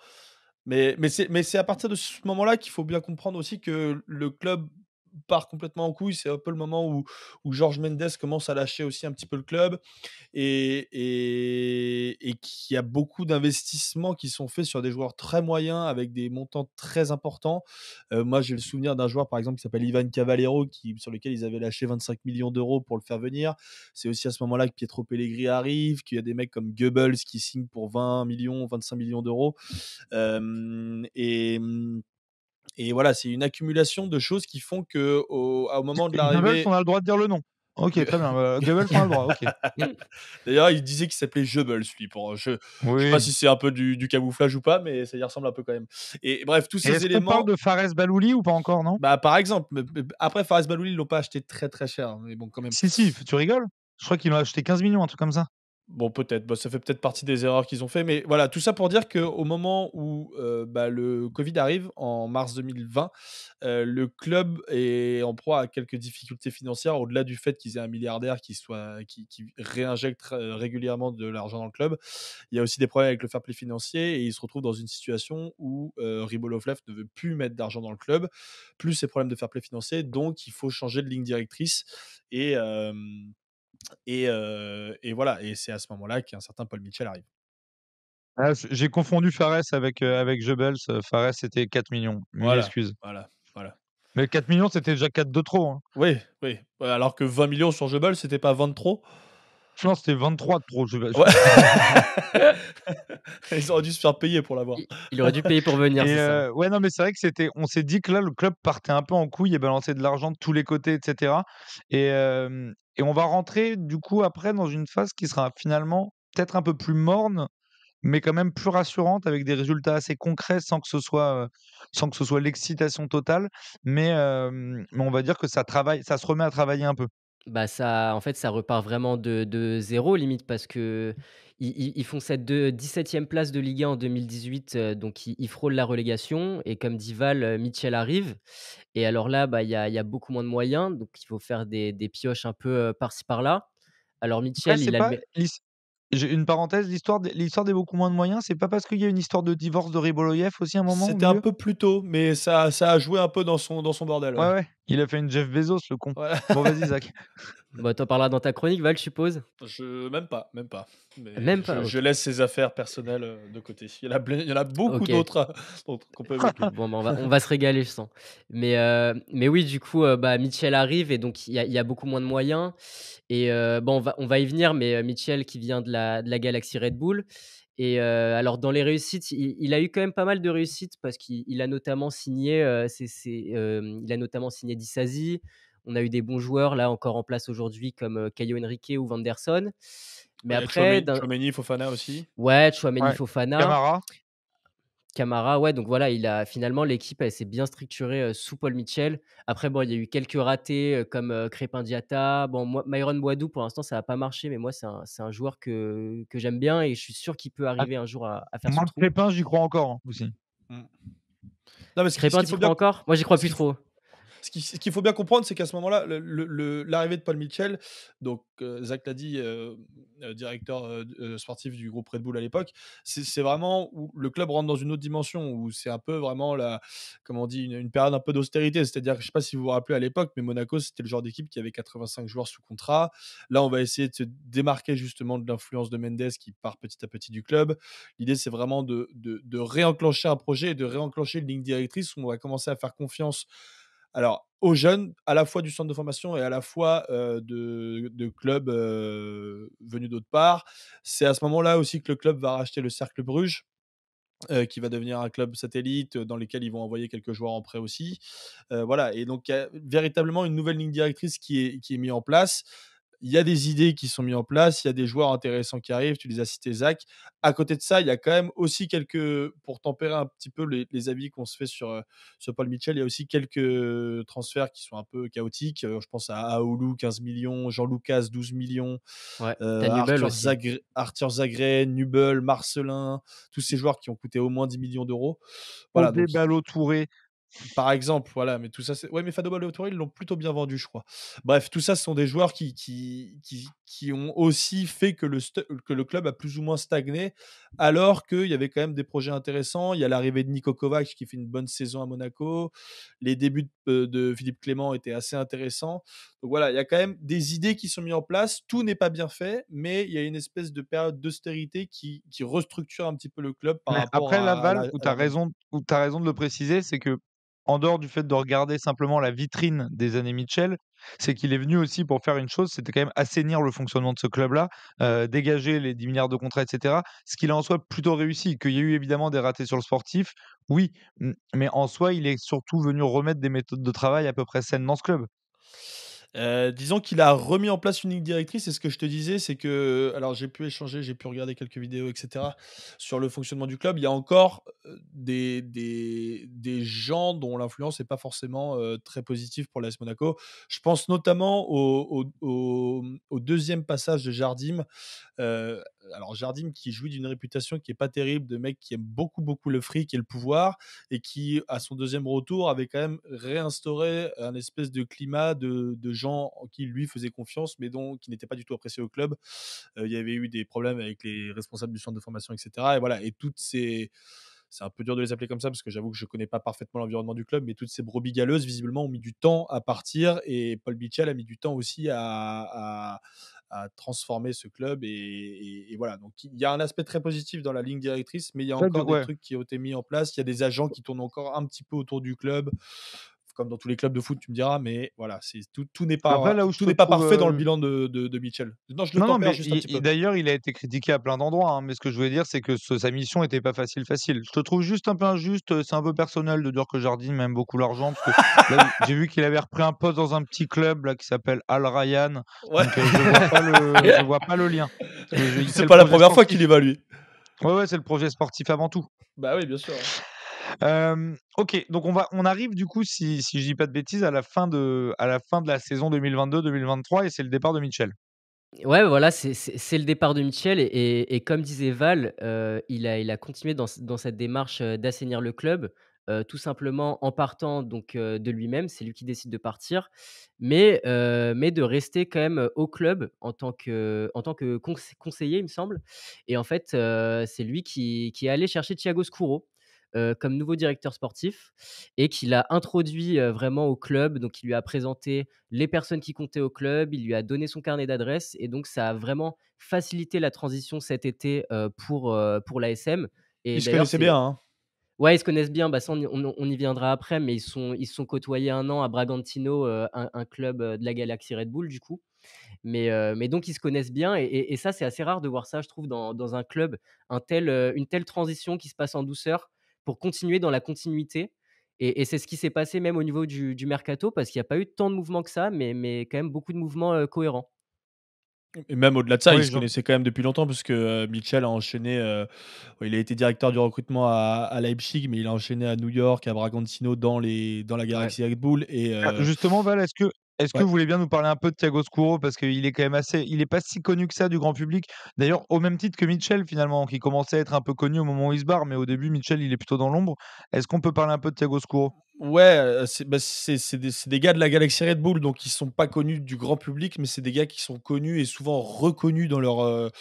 Mais, mais c'est à partir de ce moment-là qu'il faut bien comprendre aussi que le club part complètement en couille. C'est un peu le moment où, où George Mendes commence à lâcher aussi un petit peu le club et, et, et qu'il y a beaucoup d'investissements qui sont faits sur des joueurs très moyens avec des montants très importants. Euh, moi, j'ai le souvenir d'un joueur, par exemple, qui s'appelle Ivan Cavallero, qui, sur lequel ils avaient lâché 25 millions d'euros pour le faire venir. C'est aussi à ce moment-là que Pietro Pellegrini arrive, qu'il y a des mecs comme Goebbels qui signent pour 20 millions, 25 millions d'euros. et et voilà, c'est une accumulation de choses qui font que au, moment de l'arrivée. Goebbels, on a le droit de dire le nom. Ok, très bien. Bah, Goebbels, on a le droit. D'ailleurs, il disait qu'il s'appelait Goebbels, lui. je ne sais pas si c'est un peu du, camouflage ou pas, mais ça y ressemble un peu quand même. Et bref, tous ces éléments. tu parle de Fares Balouli ou pas encore, non bah, Par exemple, après Fares Balouli, ils l'ont pas acheté très très cher. Hein, mais bon, quand même. Si, si, tu rigoles Je crois qu'ils l'ont acheté 15 millions, un truc comme ça. Bon, peut-être, bah, ça fait peut-être partie des erreurs qu'ils ont fait, mais voilà, tout ça pour dire qu'au moment où euh, bah, le Covid arrive, en mars 2020, euh, le club est en proie à quelques difficultés financières, au-delà du fait qu'ils aient un milliardaire qui, soit, qui, réinjecte euh, régulièrement de l'argent dans le club. Il y a aussi des problèmes avec le fair play financier et ils se retrouvent dans une situation où of Love ne veut plus mettre d'argent dans le club, plus ces problèmes de fair play financier, donc il faut changer de ligne directrice et. Et, voilà, et c'est à ce moment-là qu'un certain Paul Mitchell arrive. Ah, j'ai confondu Fares avec, avec Jebels. Fares, c'était 4 millions. excuse. Voilà, voilà. Mais 4 millions, c'était déjà 4 de trop. Hein. Oui, oui. Alors que 20 millions sur Jebel, c'était pas 20 de trop. Je pense c'était 23 de trop Ils auraient dû se faire payer pour l'avoir. Il, aurait dû payer pour venir. Euh, ouais, non, mais c'est vrai que c'était. On s'est dit que là, le club partait un peu en couille et balançait de l'argent de tous les côtés, etc. Et, et, on va rentrer, du coup, après, dans une phase qui sera finalement peut-être un peu plus morne, mais quand même plus rassurante, avec des résultats assez concrets, sans que ce soit, euh, sans que ce soit l'excitation totale. Mais, mais on va dire que ça travaille, ça se remet à travailler un peu. Bah ça, en fait, ça repart vraiment de, de zéro limite parce que ils, ils- font cette 17e place de Ligue 1 en 2018, euh, donc ils, frôlent la relégation. Et comme dit Val, euh, Mitchell arrive. Et alors là, bah, il y, a, beaucoup moins de moyens, donc il faut faire des, des pioches un peu euh, par-ci par-là. Alors Mitchell, il a j'ai une parenthèse, l'histoire l'histoire des beaucoup moins de moyens, c'est pas parce qu'il y a une histoire de divorce de Riboloyev aussi à un moment C'était un peu plus tôt, mais ça, ça a joué un peu dans son, dans son bordel. Ouais, ouais. Il a fait une Jeff Bezos, le con. Bon, vas-y, Zach. Bah, t'en parleras dans ta chronique, Val, je suppose je... Même pas, même pas. même je, laisse ses affaires personnelles euh, de côté. Il y en a, beaucoup hein, d'autres qu'on peut Bon, bah, on, va, on, va, se régaler, je sens. Mais, euh, mais oui, du coup, euh, bah, Mitchell arrive et donc il y, a beaucoup moins de moyens. Et bon, on va, on va y venir, mais Mitchell qui vient de la, de la galaxie Red Bull. Et alors, dans les réussites, il, a eu quand même pas mal de réussites parce qu'il a notamment signé, euh, il a notamment signé Dissasi, on a eu des bons joueurs là encore en place aujourd'hui comme Caio Henrique ou Vanderson. Mais après, Chouameni, Fofana aussi. Ouais, Chouameni, Fofana. Camara. Camara, ouais. Donc voilà, il a finalement l'équipe, elle s'est bien structurée sous Paul Mitchell. Après, bon, il y a eu quelques ratés comme Crépin Diata. Bon, moi, Myron Boadou, pour l'instant, ça n'a pas marché, mais moi, c'est un, joueur que, j'aime bien et je suis sûr qu'il peut ah. arriver un jour à, faire Moi, Crépin, j'y crois encore hein, aussi. Mmh. Non, mais Crépin, tu crois encore Moi, j'y crois plus trop. Ce qu'il faut bien comprendre, c'est qu'à ce moment-là, l'arrivée de Paul Mitchell, donc euh, Zach l'a dit, euh, euh, directeur sportif du groupe Red Bull à l'époque, c'est vraiment où le club rentre dans une autre dimension, où c'est un peu vraiment la, comment on dit, une, période un peu d'austérité. C'est-à-dire, je ne sais pas si vous vous rappelez à l'époque, mais Monaco, c'était le genre d'équipe qui avait 85 joueurs sous contrat. Là, on va essayer de se démarquer justement de l'influence de Mendes qui part petit à petit du club. L'idée, c'est vraiment de, réenclencher un projet et de réenclencher une ligne directrice où on va commencer à faire confiance alors aux jeunes, à la fois du centre de formation et à la fois de, clubs venus d'autre part. C'est à ce moment-là aussi que le club va racheter le Cercle Bruges. qui va devenir un club satellite dans lequel ils vont envoyer quelques joueurs en prêt aussi. voilà, et donc véritablement une nouvelle ligne directrice qui est mise en place il y a des idées qui sont mises en place, il y a des joueurs intéressants qui arrivent, tu les as cités, Zach. À côté de ça, il y a quand même aussi quelques, pour tempérer un petit peu les, avis qu'on se fait euh, sur, Paul Mitchell, il y a aussi quelques transferts qui sont un peu chaotiques. Euh, je pense à Aoulou, 15 millions, Jean-Lucas, 12 millions, euh, Arthur, Zagre, Nubel, Marcelin, tous ces joueurs qui ont coûté au moins 10 millions d'euros. Voilà, Touré, par exemple, voilà, mais tout ça, c'est. Ouais, mais Fadobal et ils l'ont plutôt bien vendu, je crois. Bref, tout ça, ce sont des joueurs qui, qui, qui, ont aussi fait que le, que le club a plus ou moins stagné, alors qu'il y avait quand même des projets intéressants. Il y a l'arrivée de Niko Kovac qui fait une bonne saison à Monaco. Les débuts euh, de, Philippe Clément étaient assez intéressants. Donc voilà, il y a quand même des idées qui sont mises en place. Tout n'est pas bien fait, mais il y a une espèce de période d'austérité qui, qui restructure un petit peu le club après, Laval, où tu as raison de le préciser, c'est que en dehors du fait de regarder simplement la vitrine des années Mitchell, c'est qu'il est venu aussi pour faire une chose, c'était quand même assainir le fonctionnement de ce club-là, euh, dégager les 10 milliards de contrats, etc. Ce qu'il a en soi plutôt réussi, qu'il y a eu évidemment des ratés sur le sportif, oui, mais en soi, il est surtout venu remettre des méthodes de travail à peu près saines dans ce club. Euh, disons qu'il a remis en place une ligne directrice, et ce que je te disais, c'est que, euh, alors j'ai pu échanger, j'ai pu regarder quelques vidéos, etc., sur le fonctionnement du club, il y a encore euh, des, des, gens dont l'influence n'est pas forcément très positive pour l'AS Monaco. Je pense notamment au, deuxième passage de Jardim, euh, alors Jardim qui jouit d'une réputation qui est pas terrible de mec qui aime beaucoup beaucoup le fric et le pouvoir et qui à son deuxième retour avait quand même réinstauré un espèce de climat de, de gens qui lui faisait confiance mais dont qui n'étaient pas du tout appréciés au club euh, il y avait eu des problèmes avec les responsables du centre de formation etc et voilà et toutes ces c'est un peu dur de les appeler comme ça parce que j'avoue que je connais pas parfaitement l'environnement du club, mais toutes ces brebis galeuses, visiblement, ont mis du temps à partir et Paul Bichel a mis du temps aussi à, à transformer ce club. Et, voilà, donc il y a un aspect très positif dans la ligne directrice, mais il y a encore des trucs qui ont été mis en place. Il y a des agents bah qui tournent encore un petit peu autour du club comme dans tous les clubs de foot, tu me diras, mais voilà, c'est tout, tout n'est pas, où tout n'est pas parfait dans le euh, bilan de, de, Mitchell. Non, je le non, mais juste un petit peu. D'ailleurs, il a été critiqué à plein d'endroits, hein, mais ce que je voulais dire, c'est que sa mission n'était pas facile, facile. Je te trouve juste un peu injuste, euh, c'est un peu personnel de dire que Jardine m'aime beaucoup l'argent, parce que j'ai vu qu'il avait repris un poste dans un petit club là, qui s'appelle Al Ryan, ouais. Euh, je ne vois, pas le lien. Ce c'est, pas la première fois qu'il évalue. Ouais, ouais, c'est le projet sportif avant tout. Bah oui, bien sûr. Hein ok, donc on, va, on arrive du coup, si, si je dis pas de bêtises, à la fin de, à la, fin de la saison 2022-2023 et c'est le départ de Mitchell. Ouais, voilà, c'est le départ de Mitchell et, et, comme disait Val, il, a, il a continué dans, dans cette démarche d'assainir le club. tout simplement en partant donc de lui-même, c'est lui qui décide de partir, mais, mais de rester quand même au club en tant que, en tant que conseiller, il me semble. Et en fait, c'est lui qui, qui, est allé chercher Thiago Scuro, euh, comme nouveau directeur sportif et qu'il a introduit euh, vraiment au club. Donc, il lui a présenté les personnes qui comptaient au club, il lui a donné son carnet d'adresse et donc ça a vraiment facilité la transition cet été euh, pour, pour l'ASM. Ils se connaissaient bien. Hein. Ouais, ils se connaissent bien. Bah, on, y viendra après, mais ils sont ils sont côtoyés un an à Bragantino, un, club de la galaxie Red Bull, du coup. Mais, mais, donc ils se connaissent bien et, ça c'est assez rare de voir ça je trouve dans, dans un club un tel, une telle transition qui se passe en douceur pour continuer dans la continuité. Et, c'est ce qui s'est passé même au niveau du, mercato, parce qu'il n'y a pas eu tant de mouvements que ça, mais, mais quand même beaucoup de mouvements cohérents. Et même au-delà de ça, ils se connaissait quand même depuis longtemps, puisque que Mitchell a enchaîné, il a été directeur du recrutement à, Leipzig, mais il a enchaîné à New York, à Bragantino, dans, les, dans la galaxie Red Bull. Et, ah, Justement, Val, est-ce que, est-ce que vous voulez bien nous parler un peu de Thiago Scuro parce qu'il est quand même assez, il n'est pas si connu que ça du grand public. D'ailleurs, au même titre que Mitchell finalement, qui commençait à être un peu connu au moment où il se barre, mais au début Mitchell il est plutôt dans l'ombre. Est-ce qu'on peut parler un peu de Thiago Scuro Ouais, bah, c'est des, gars de la galaxie Red Bull, donc ils sont pas connus du grand public, mais c'est des gars qui sont connus et souvent reconnus dans leur,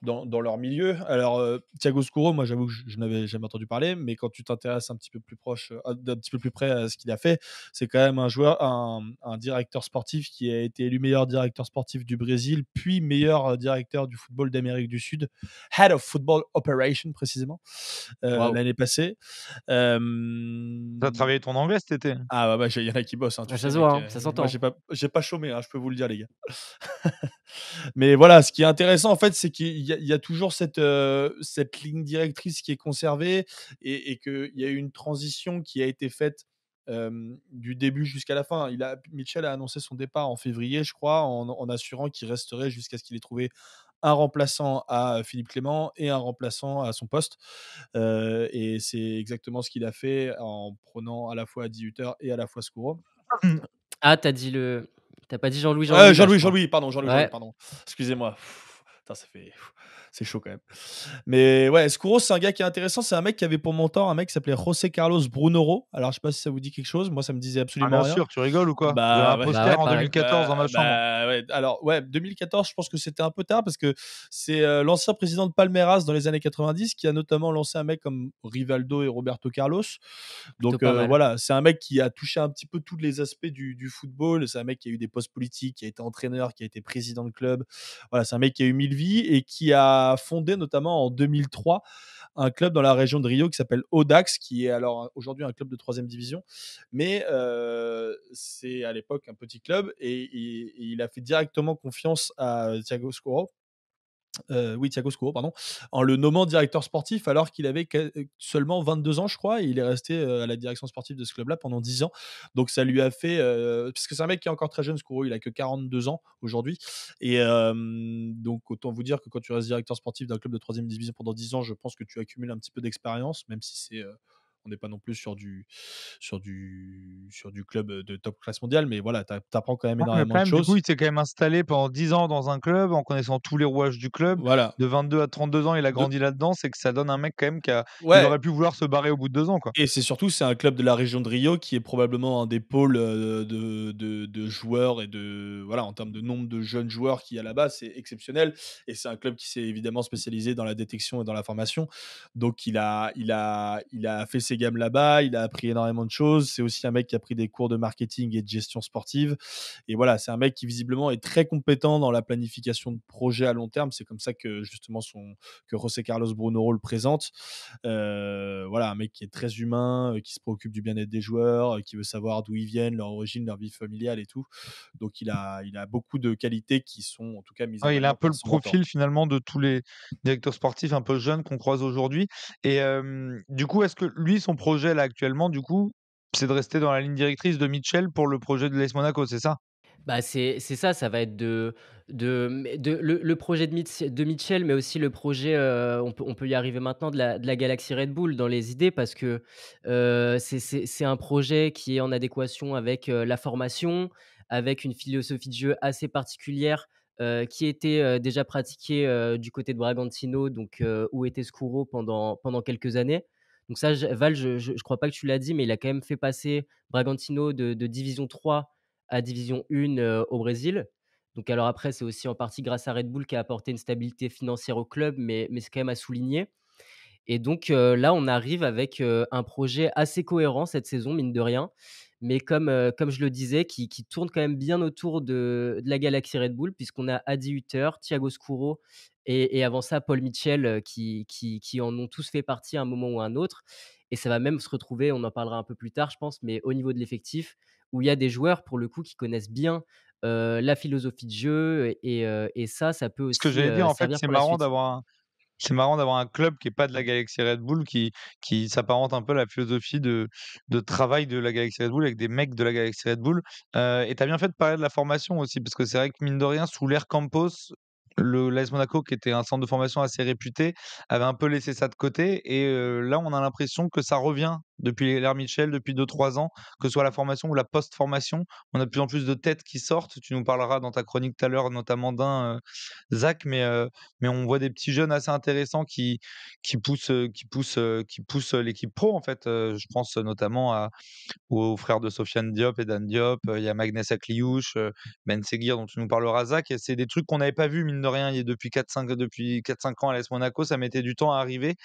dans, leur milieu. Alors, Thiago Scuro, moi j'avoue que je, n'avais jamais entendu parler, mais quand tu t'intéresses un petit peu plus proche, un, petit peu plus près à ce qu'il a fait, c'est quand même un joueur, un, directeur sportif qui a été élu meilleur directeur sportif du Brésil, puis meilleur directeur du football d'Amérique du Sud, Head of Football Operation précisément, l'année passée. Tu as travaillé ton anglais cet été. Ah bah, bah il y en a qui bosse. Hein, bah, ça euh, s'entend. J'ai pas, pas chômé, hein, je peux vous le dire les gars. Mais voilà, ce qui est intéressant en fait, c'est qu'il y, a toujours cette, euh, cette ligne directrice qui est conservée et, et qu'il y a eu une transition qui a été faite du début jusqu'à la fin. Il a, Mitchell a annoncé son départ en février, je crois, en, en assurant qu'il resterait jusqu'à ce qu'il ait trouvé un remplaçant à Philippe Clément et un remplaçant à son poste. et c'est exactement ce qu'il a fait en prenant à la fois 18h et à la fois Scouro. Mmh. Ah, t'as dit le. T'as pas dit Jean-Louis ah, Jean-Louis, Jean-Louis, pardon, Jean-Louis, pardon. Excusez-moi. ça fait c'est chaud quand même. Mais ouais, Escuro, c'est un gars qui est intéressant. C'est un mec qui avait pour mentor un mec qui s'appelait José Carlos Brunoro. Alors, je sais pas si ça vous dit quelque chose. Moi, ça me disait ah, absolument ah, bien sûr, tu rigoles ou quoi bah Un poster bah en 2014 dans ma bah chambre. Ouais. Alors, ouais, 2014, je pense que c'était un peu tard parce que c'est euh, l'ancien président de Palmeiras dans les années 90 qui a notamment lancé un mec comme Rivaldo et Roberto Carlos. Donc, euh, voilà, c'est un mec qui a touché un petit peu tous les aspects du, du football. C'est un mec qui a eu des postes politiques, qui a été entraîneur, qui a été président de club. Voilà, c'est un mec qui a eu mille vies et qui a fondé notamment en 2003 un club dans la région de Rio qui s'appelle Audax, qui est alors aujourd'hui un club de troisième division, mais euh, c'est à l'époque un petit club et, il a fait directement confiance à Thiago Scuro euh, oui, Thiago pardon, en le nommant directeur sportif alors qu'il avait euh, seulement 22 ans, je crois, et il est resté euh, à la direction sportive de ce club-là pendant 10 ans. Donc ça lui a fait. puisque parce que c'est un mec qui est encore très jeune, Scuro, il a que 42 ans aujourd'hui. Et donc autant vous dire que quand tu restes directeur sportif d'un club de troisième division pendant 10 ans, je pense que tu accumules un petit peu d'expérience, même si c'est on n'est pas non plus sur du, sur, du, sur du club de top classe mondiale, mais voilà, tu apprends quand même ah, énormément de choses. Du coup, il s'est quand même installé pendant 10 ans dans un club, en connaissant tous les rouages du club. Voilà. De 22 à 32 ans, il a grandi là-dedans, c'est que ça donne un mec quand même qui aurait pu vouloir se barrer au bout de deux ans. Quoi. Et c'est surtout, c'est un club de la région de Rio qui est probablement un des pôles de, de, joueurs et de, voilà, en termes de nombre de jeunes joueurs qu'il y a là-bas, c'est exceptionnel. Et c'est un club qui s'est évidemment spécialisé dans la détection et dans la formation. Donc, il a, il a, il a fait ses gamme là-bas, il a appris énormément de choses. C'est aussi un mec qui a pris des cours de marketing et de gestion sportive. Et voilà, c'est un mec qui visiblement est très compétent dans la planification de projets à long terme. C'est comme ça que justement son que José Carlos Bruno le présente. Euh, voilà, un mec qui est très humain, euh, qui se préoccupe du bien-être des joueurs, euh, qui veut savoir d'où ils viennent, leur origine, leur vie familiale et tout. Donc il a il a beaucoup de qualités qui sont en tout cas mises. Ouais, il a un peu le profil finalement de tous les directeurs sportifs un peu jeunes qu'on croise aujourd'hui. Et du coup, est-ce que lui son projet là actuellement, du coup, c'est de rester dans la ligne directrice de Mitchell pour le projet de Les Monaco, c'est ça bah c'est ça, ça va être de, de, le, projet de, de Mitchell, mais aussi le projet, euh, on, peut, on peut y arriver maintenant, de la, de la galaxie Red Bull dans les idées, parce que euh, c'est un projet qui est en adéquation avec euh, la formation, avec une philosophie de jeu assez particulière euh, qui était déjà pratiquée du côté de Bragantino, donc où était Scuro pendant, pendant quelques années. Donc ça, Val, je ne crois pas que tu l'as dit, mais il a quand même fait passer Bragantino de, Division 3 à Division 1 euh, au Brésil. Donc alors après, c'est aussi en partie grâce à Red Bull qui a apporté une stabilité financière au club, mais, mais c'est quand même à souligner. Et donc là, on arrive avec un projet assez cohérent cette saison, mine de rien, mais comme, comme je le disais, qui, tourne quand même bien autour de, la galaxie Red Bull, puisqu'on a Adi Hutter, Thiago Scuro et, et, avant ça Paul Mitchell, qui, qui, en ont tous fait partie à un moment ou à un autre. Et ça va même se retrouver, on en parlera un peu plus tard, je pense, mais au niveau de l'effectif, où il y a des joueurs, pour le coup, qui connaissent bien la philosophie de jeu, et, ça, ça peut aussi. Ce que j'allais dire, en fait, c'est marrant d'avoir c'est marrant d'avoir un club qui n'est pas de la galaxie Red Bull, qui, qui s'apparente un peu à la philosophie de, de travail de la galaxie Red Bull avec des mecs de la galaxie Red Bull. Euh, et tu as bien fait de parler de la formation aussi, parce que c'est vrai que mine de rien, sous l'Air Campos, le l'AS Monaco, qui était un centre de formation assez réputé, avait un peu laissé ça de côté. Et euh, là, on a l'impression que ça revient depuis l'ère Michel, depuis 2-3 ans, que ce soit la formation ou la post-formation. On a de plus en plus de têtes qui sortent. Tu nous parleras dans ta chronique tout à l'heure, notamment d'un euh, Zach, mais, euh, mais on voit des petits jeunes assez intéressants qui, qui poussent, euh, qui poussent, qui poussent l'équipe pro, en fait. je pense notamment aux frères de Sofiane Diop et Dan Diop. Il y a Magnès Akliouche, Ben Seguir, dont tu nous parleras, Zach. Et c'est des trucs qu'on n'avait pas vu, mine de rien, il y a depuis 4-5 depuis ans à l'AS Monaco. Ça mettait du temps à arriver.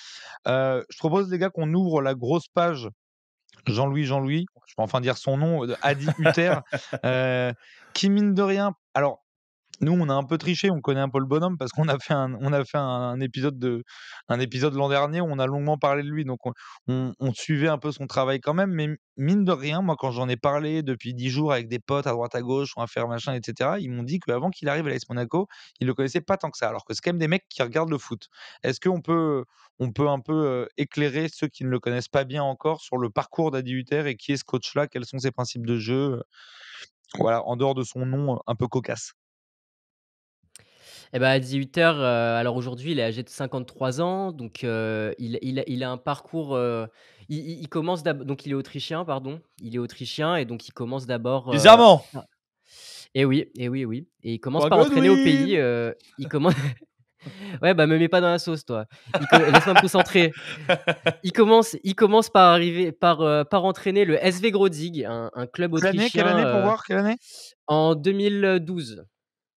je propose, les gars, qu'on ouvre la grosse page Jean-Louis, Jean-Louis, je peux enfin dire son nom, euh, Adi Uther, euh, qui mine de rien, alors nous, on a un peu triché, on connaît un peu le bonhomme parce qu'on a fait un, on a fait un, épisode de, un épisode l'an dernier où on a longuement parlé de lui, donc on, suivait un peu son travail quand même. Mais mine de rien, moi, quand j'en ai parlé depuis dix jours avec des potes à droite à gauche, on va faire machin, etc. Ils m'ont dit qu'avant qu'il arrive à l'AS Monaco, ils le connaissaient pas tant que ça, alors que c'est quand même des mecs qui regardent le foot. Est-ce qu'on peut, on peut un peu euh, éclairer ceux qui ne le connaissent pas bien encore sur le parcours d'Adi Hutter et qui est ce coach-là, quels sont ses principes de jeu? voilà, en dehors de son nom euh, un peu cocasse. Eh ben, à 18 h euh, alors aujourd'hui, il est âgé de 53 ans, donc euh, il, il a- un parcours. Euh, il, commence donc il est autrichien, pardon. Il est autrichien et donc il commence d'abord. bizarrement Eh oui, eh oui, oui. Et il commence par entraîner au pays. il commence. ouais, bah me mets pas dans la sauce, toi. Laisse-moi me concentrer. Il commence, il commence par arriver, par, par entraîner le SV Grodig, un, un club Quelle année, quelle année pour voir Quelle année en 2012.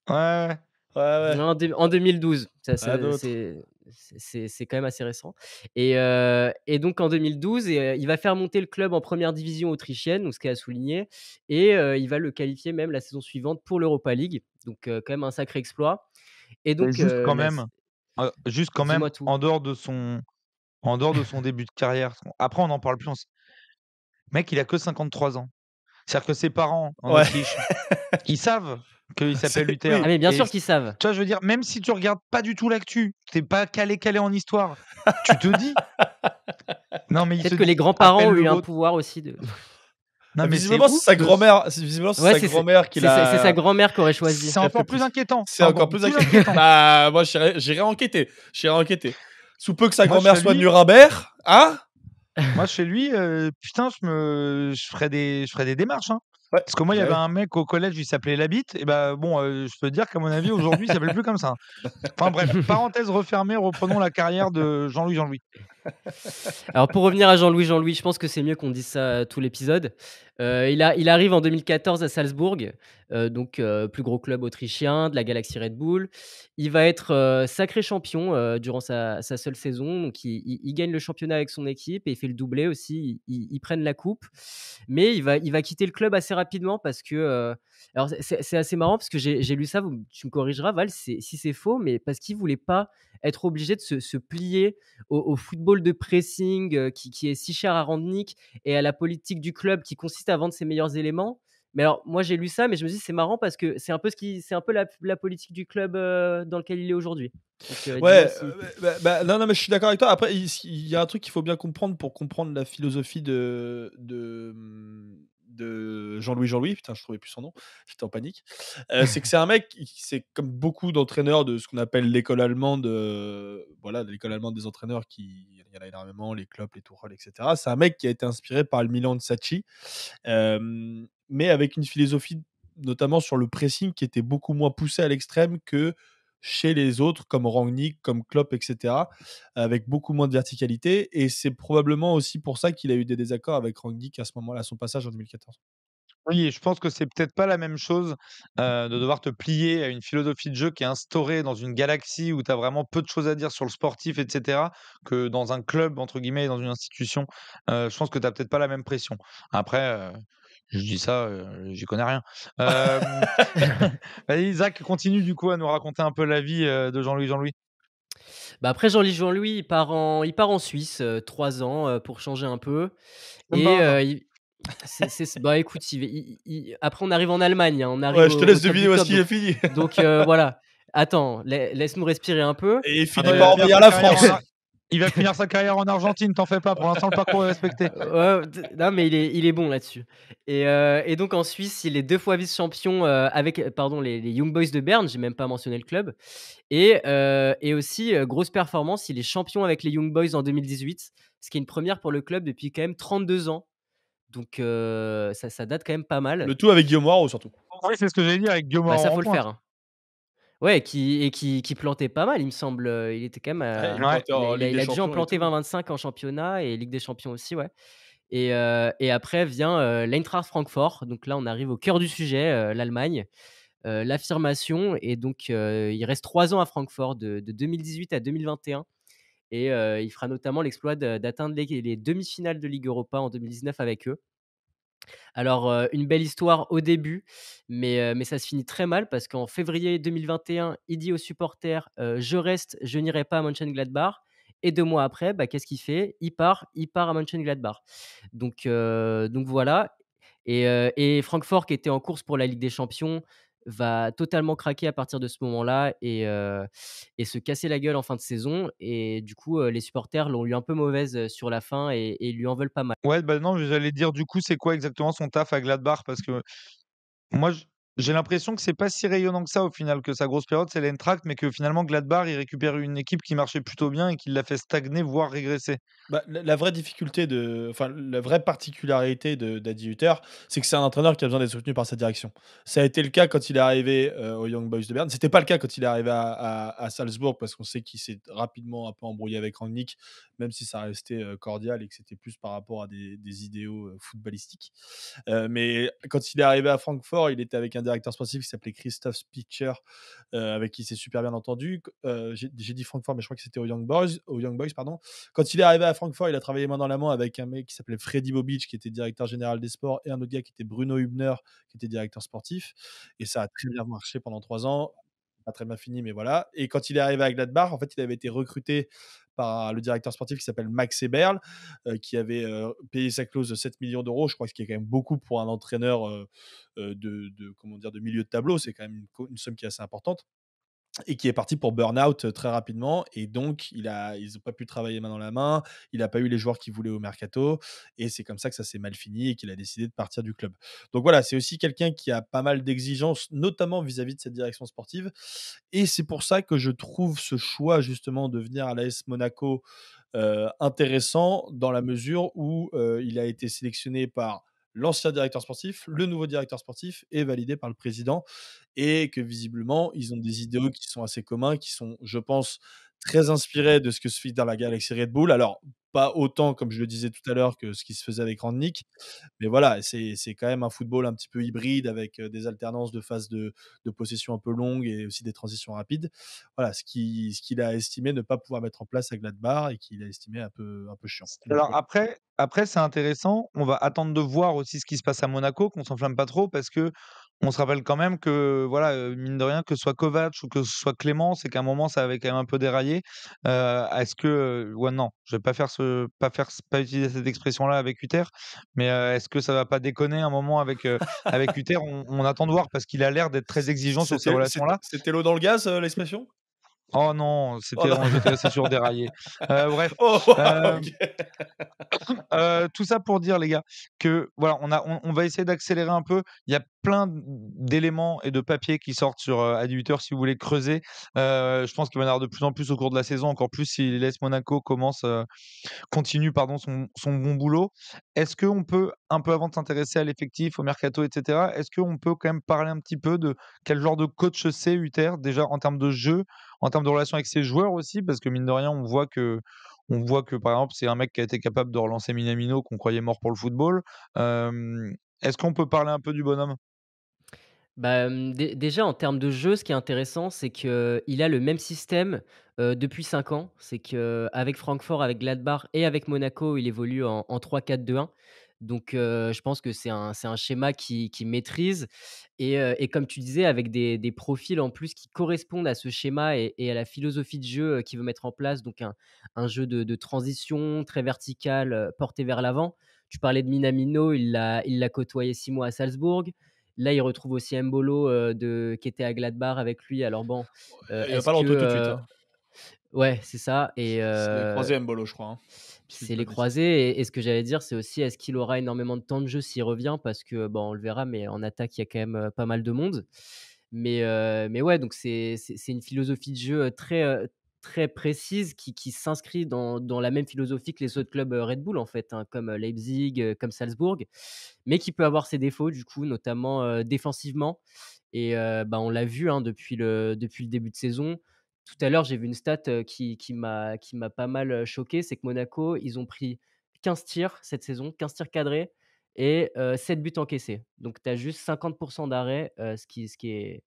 Ouais, ouais. En, 2012. Ah, c'est quand même assez récent. Et, euh, et donc en 2012, euh, il va faire monter le club en première division autrichienne, ce qu'il a souligné, et euh, il va le qualifier même la saison suivante pour l'Europa League. Donc quand même un sacré exploit. Et donc juste, quand même, juste quand même, en dehors de son en dehors de son début de carrière. Après on n'en parle plus. Mec, il a que 53 ans. C'est-à-dire que ses parents en Autriche, ils savent qu'il ah, s'appelle Luther. Ah mais bien sûr qu'ils savent. Tu vois, je veux dire, même si tu regardes pas du tout l'actu, t'es pas calé calé en histoire, tu te dis. Non mais peut-être que les grands-parents ont eu un pouvoir aussi de. Ah, non, mais visiblement, c'est sa grand-mère. c'est sa grand-mère qui l'a. C'est sa grand-mère qui aurait choisi. C'est encore plus inquiétant. C'est encore plus inquiétant. Bah, moi, j'irai enquêter. J'irai enquêter. Sous peu que sa grand-mère soit du Nuremberg, hein Moi, chez lui, euh, putain, je me, je des, je ferais des démarches. Hein. Parce que moi, il y avait un mec au collège, il s'appelait Labitte. Et ben bon, euh, je peux te dire qu'à mon avis, aujourd'hui, il s'appelle plus comme ça. Hein. Enfin bref, parenthèse refermée, reprenons la carrière de Jean-Louis Jean-Louis. Alors pour revenir à Jean-Louis Jean-Louis, je pense que c'est mieux qu'on dise ça euh, tout l'épisode. Euh, il, arrive en 2014 à Salzbourg, euh, donc euh, plus gros club autrichien de la galaxie Red Bull. Il va être sacré champion durant sa, seule saison. Donc il, gagne le championnat avec son équipe et il fait le doublé aussi. Ils prennent la coupe, mais il va, quitter le club assez rapidement parce que. alors c'est assez marrant parce que j'ai lu ça. Vous, tu me corrigeras, Val, si c'est faux, mais parce qu'il voulait pas être obligé de se, plier au, football de pressing qui, est si cher à Randnick et à la politique du club qui consiste à vendre ses meilleurs éléments. Mais alors, moi, j'ai lu ça, mais je me dis c'est marrant parce que c'est un peu, ce qui, c'est un peu la, politique du club euh, dans lequel il est aujourd'hui. Euh, ouais, euh, bah, bah, non, non, mais je suis d'accord avec toi. Après, il y a un truc qu'il faut bien comprendre pour comprendre la philosophie de, de, hum, Jean-Louis Jean-Louis, putain, je trouvais plus son nom, j'étais en panique. Euh, c'est que c'est un mec, c'est comme beaucoup d'entraîneurs de ce qu'on appelle l'école allemande, euh, voilà, l'école allemande des entraîneurs qui, il y en a énormément, les clubs, les Tourelles, etc. C'est un mec qui a été inspiré par le Milan de Sacchi, mais avec une philosophie notamment sur le pressing qui était beaucoup moins poussé à l'extrême que chez les autres comme Rangnick, comme Klopp, etc., avec beaucoup moins de verticalité. Et c'est probablement aussi pour ça qu'il a eu des désaccords avec Rangnick à ce moment-là, son passage en 2014. Oui, je pense que c'est peut-être pas la même chose euh, de devoir te plier à une philosophie de jeu qui est instaurée dans une galaxie où tu as vraiment peu de choses à dire sur le sportif, etc., que dans un club, entre guillemets, dans une institution. Euh, je pense que tu n'as peut-être pas la même pression. Après, euh, je dis ça, j'y connais rien. Euh, Isaac, continue du coup à nous raconter un peu la vie de Jean-Louis Jean-Louis. Bah après Jean-Louis Jean-Louis, il part en, il part en Suisse trois ans pour changer un peu. Et bah, bah écoute, après on arrive en Allemagne, hein, on arrive. je te laisse deviner où est est fini. Donc voilà. Attends, laisse-nous respirer un peu. Et il euh, finit par à la France. Il va finir sa carrière en Argentine, t'en fais pas, pour l'instant le parcours est respecté. non, mais il est, il est bon là-dessus. Et, euh, donc en Suisse, il est deux fois vice-champion euh, avec pardon, les, Young Boys de Berne, j'ai même pas mentionné le club. Et, euh, et aussi, grosse performance, il est champion avec les Young Boys en 2018, ce qui est une première pour le club depuis quand même 32 ans. Donc ça, ça date quand même pas mal. Le tout avec Guillaume Moreau surtout. Oui, c'est ce que j'allais dire avec Guillaume bah, Ça faut le faire. Hein. Ouais, qui, et qui, plantait pas mal, il me semble. Euh, il était quand même. Euh, il a, déjà planté 20-25 en championnat et Ligue des Champions aussi, ouais. Et, euh, et après vient l'Eintracht Francfort. Donc là, on arrive au cœur du sujet, l'Allemagne, l'affirmation. Et donc, il reste trois ans à Francfort, de, 2018 à 2021. Et il fera notamment l'exploit d'atteindre les demi-finales de Ligue Europa en 2019 avec eux. Alors, une belle histoire au début, mais, mais ça se finit très mal parce qu'en février 2021, il dit aux supporters Je reste, je n'irai pas à Mönchengladbach. Et deux mois après, bah, qu'est-ce qu'il fait Il part, il part à Mönchengladbach. Donc, donc voilà. Et, et, Francfort, qui était en course pour la Ligue des Champions, va totalement craquer à partir de ce moment-là et, et se casser la gueule en fin de saison. Et du coup, les supporters l'ont eu un peu mauvaise sur la fin et, lui en veulent pas mal. Ouais, bah non, je aller dire du coup, c'est quoi exactement son taf à Gladbach Parce que moi, je, j'ai l'impression que c'est pas si rayonnant que ça au final, que sa grosse période, c'est l'Entract, mais que finalement Gladbach, il récupère une équipe qui marchait plutôt bien et qui l'a fait stagner, voire régresser. Bah, la, vraie difficulté, de, enfin, la vraie particularité d'Adi Hutter, c'est que c'est un entraîneur qui a besoin d'être soutenu par sa direction. Ça a été le cas quand il est arrivé euh, au Young Boys de Berne. C'était pas le cas quand il est arrivé à, Salzbourg, parce qu'on sait qu'il s'est rapidement un peu embrouillé avec Rangnick, même si ça restait euh, cordial et que c'était plus par rapport à des, idéaux euh, footballistiques. mais quand il est arrivé à Francfort, il était avec un directeur sportif qui s'appelait Christophe Spitcher, euh, avec qui s'est super bien entendu. Euh, j'ai, dit Francfort, mais je crois que c'était aux Young Boys. Aux Young Boys pardon. Quand il est arrivé à Francfort, il a travaillé main dans la main avec un mec qui s'appelait Freddy Bobic, qui était directeur général des sports, et un autre gars qui était Bruno Hubner, qui était directeur sportif. Et ça a très bien marché pendant trois ans. Pas très bien fini, mais voilà. Et quand il est arrivé à Gladbach, en fait, il avait été recruté par le directeur sportif qui s'appelle Max Eberl, euh, qui avait euh, payé sa clause de 7 millions d'euros. Je crois ce qui est quand même beaucoup pour un entraîneur euh, de, comment dire, de milieu de tableau. C'est quand même une somme qui est assez importante et qui est parti pour burn-out euh, très rapidement. Et donc, il a, ils n'ont pas pu travailler main dans la main, il n'a pas eu les joueurs qu'il voulait au mercato, et c'est comme ça que ça s'est mal fini et qu'il a décidé de partir du club. Donc voilà, c'est aussi quelqu'un qui a pas mal d'exigences, notamment vis-à-vis de cette direction sportive. Et c'est pour ça que je trouve ce choix justement de venir à l'AS Monaco euh, intéressant dans la mesure où euh, il a été sélectionné par l'ancien directeur sportif, le nouveau directeur sportif est validé par le président et que visiblement, ils ont des idéaux qui sont assez communs, qui sont, je pense, très inspirés de ce que se fait dans la galaxie Red Bull. Alors, pas autant, comme je le disais tout à l'heure, que ce qui se faisait avec Randnick. Mais voilà, c'est quand même un football un petit peu hybride avec des alternances de phases de, possession un peu longues et aussi des transitions rapides. Voilà, ce qu'il ce a estimé ne pas pouvoir mettre en place à Gladbach et qu'il a estimé un peu, un peu chiant. Alors après, après c'est intéressant. On va attendre de voir aussi ce qui se passe à Monaco, qu'on s'enflamme pas trop, parce que on se rappelle quand même que, voilà, mine de rien, que ce soit Kovac ou que ce soit Clément, c'est qu'à un moment, ça avait quand même un peu déraillé. Est-ce que, ouais, non, je vais pas faire ce, pas faire, pas utiliser cette expression-là avec Uther, mais est-ce que ça va pas déconner un moment avec avec Uther on, on, attend de voir parce qu'il a l'air d'être très exigeant sur ces relations-là. C'était l'eau dans le gaz, l'expression Oh non, c'était oh j'étais déraillé. Euh, bref, oh, euh, euh, tout ça pour dire les gars que voilà, on a, on, va essayer d'accélérer un peu. Il y a plein d'éléments et de papiers qui sortent sur à 18h si vous voulez creuser. je pense qu'il va y en avoir de plus en plus au cours de la saison, encore plus si laisse Monaco commence, continue pardon son, son bon boulot. Est-ce qu'on peut un peu avant de s'intéresser à l'effectif, au mercato, etc. Est-ce qu'on peut quand même parler un petit peu de quel genre de coach c'est Uther déjà en termes de jeu? en termes de relation avec ses joueurs aussi, parce que mine de rien, on voit que on voit que par exemple, c'est un mec qui a été capable de relancer Minamino qu'on croyait mort pour le football. Est-ce qu'on peut parler un peu du bonhomme bah, déjà, en termes de jeu, ce qui est intéressant, c'est qu'il a le même système depuis 5 ans. C'est qu'avec Francfort, avec Gladbach et avec Monaco, il évolue en, en 3-4-2-1. Donc, je pense que c'est un, schéma qui, qui maîtrise. Et, comme tu disais, avec des, profils en plus qui correspondent à ce schéma et, à la philosophie de jeu qu'il veut mettre en place, donc un, jeu de, transition très vertical, porté vers l'avant. Tu parlais de Minamino, il l'a, côtoyé six mois à Salzbourg. Là, il retrouve aussi Mbolo de, qui était à Gladbach avec lui. Alors bon, il pas tout de suite. Hein. Ouais, c'est ça. Et, c'est le troisième Mbolo, je crois. Hein. C'est les croisés. Et, ce que j'allais dire, c'est aussi est-ce qu'il aura énormément de temps de jeu s'il revient Parce que, bon, bah, on le verra, mais en attaque, il y a quand même pas mal de monde. Mais, mais ouais, donc c'est une philosophie de jeu très, très précise qui, s'inscrit dans, la même philosophie que les autres clubs Red Bull, en fait, hein, comme Leipzig, comme Salzbourg, mais qui peut avoir ses défauts, du coup, notamment défensivement. Et bah, on l'a vu hein, depuis, le, depuis le début de saison. Tout à l'heure, j'ai vu une stat qui, qui m'a pas mal choqué, c'est que Monaco, ils ont pris 15 tirs cette saison, 15 tirs cadrés et 7 buts encaissés. Donc tu as juste 50% d'arrêt, ce, qui, ce, qui est,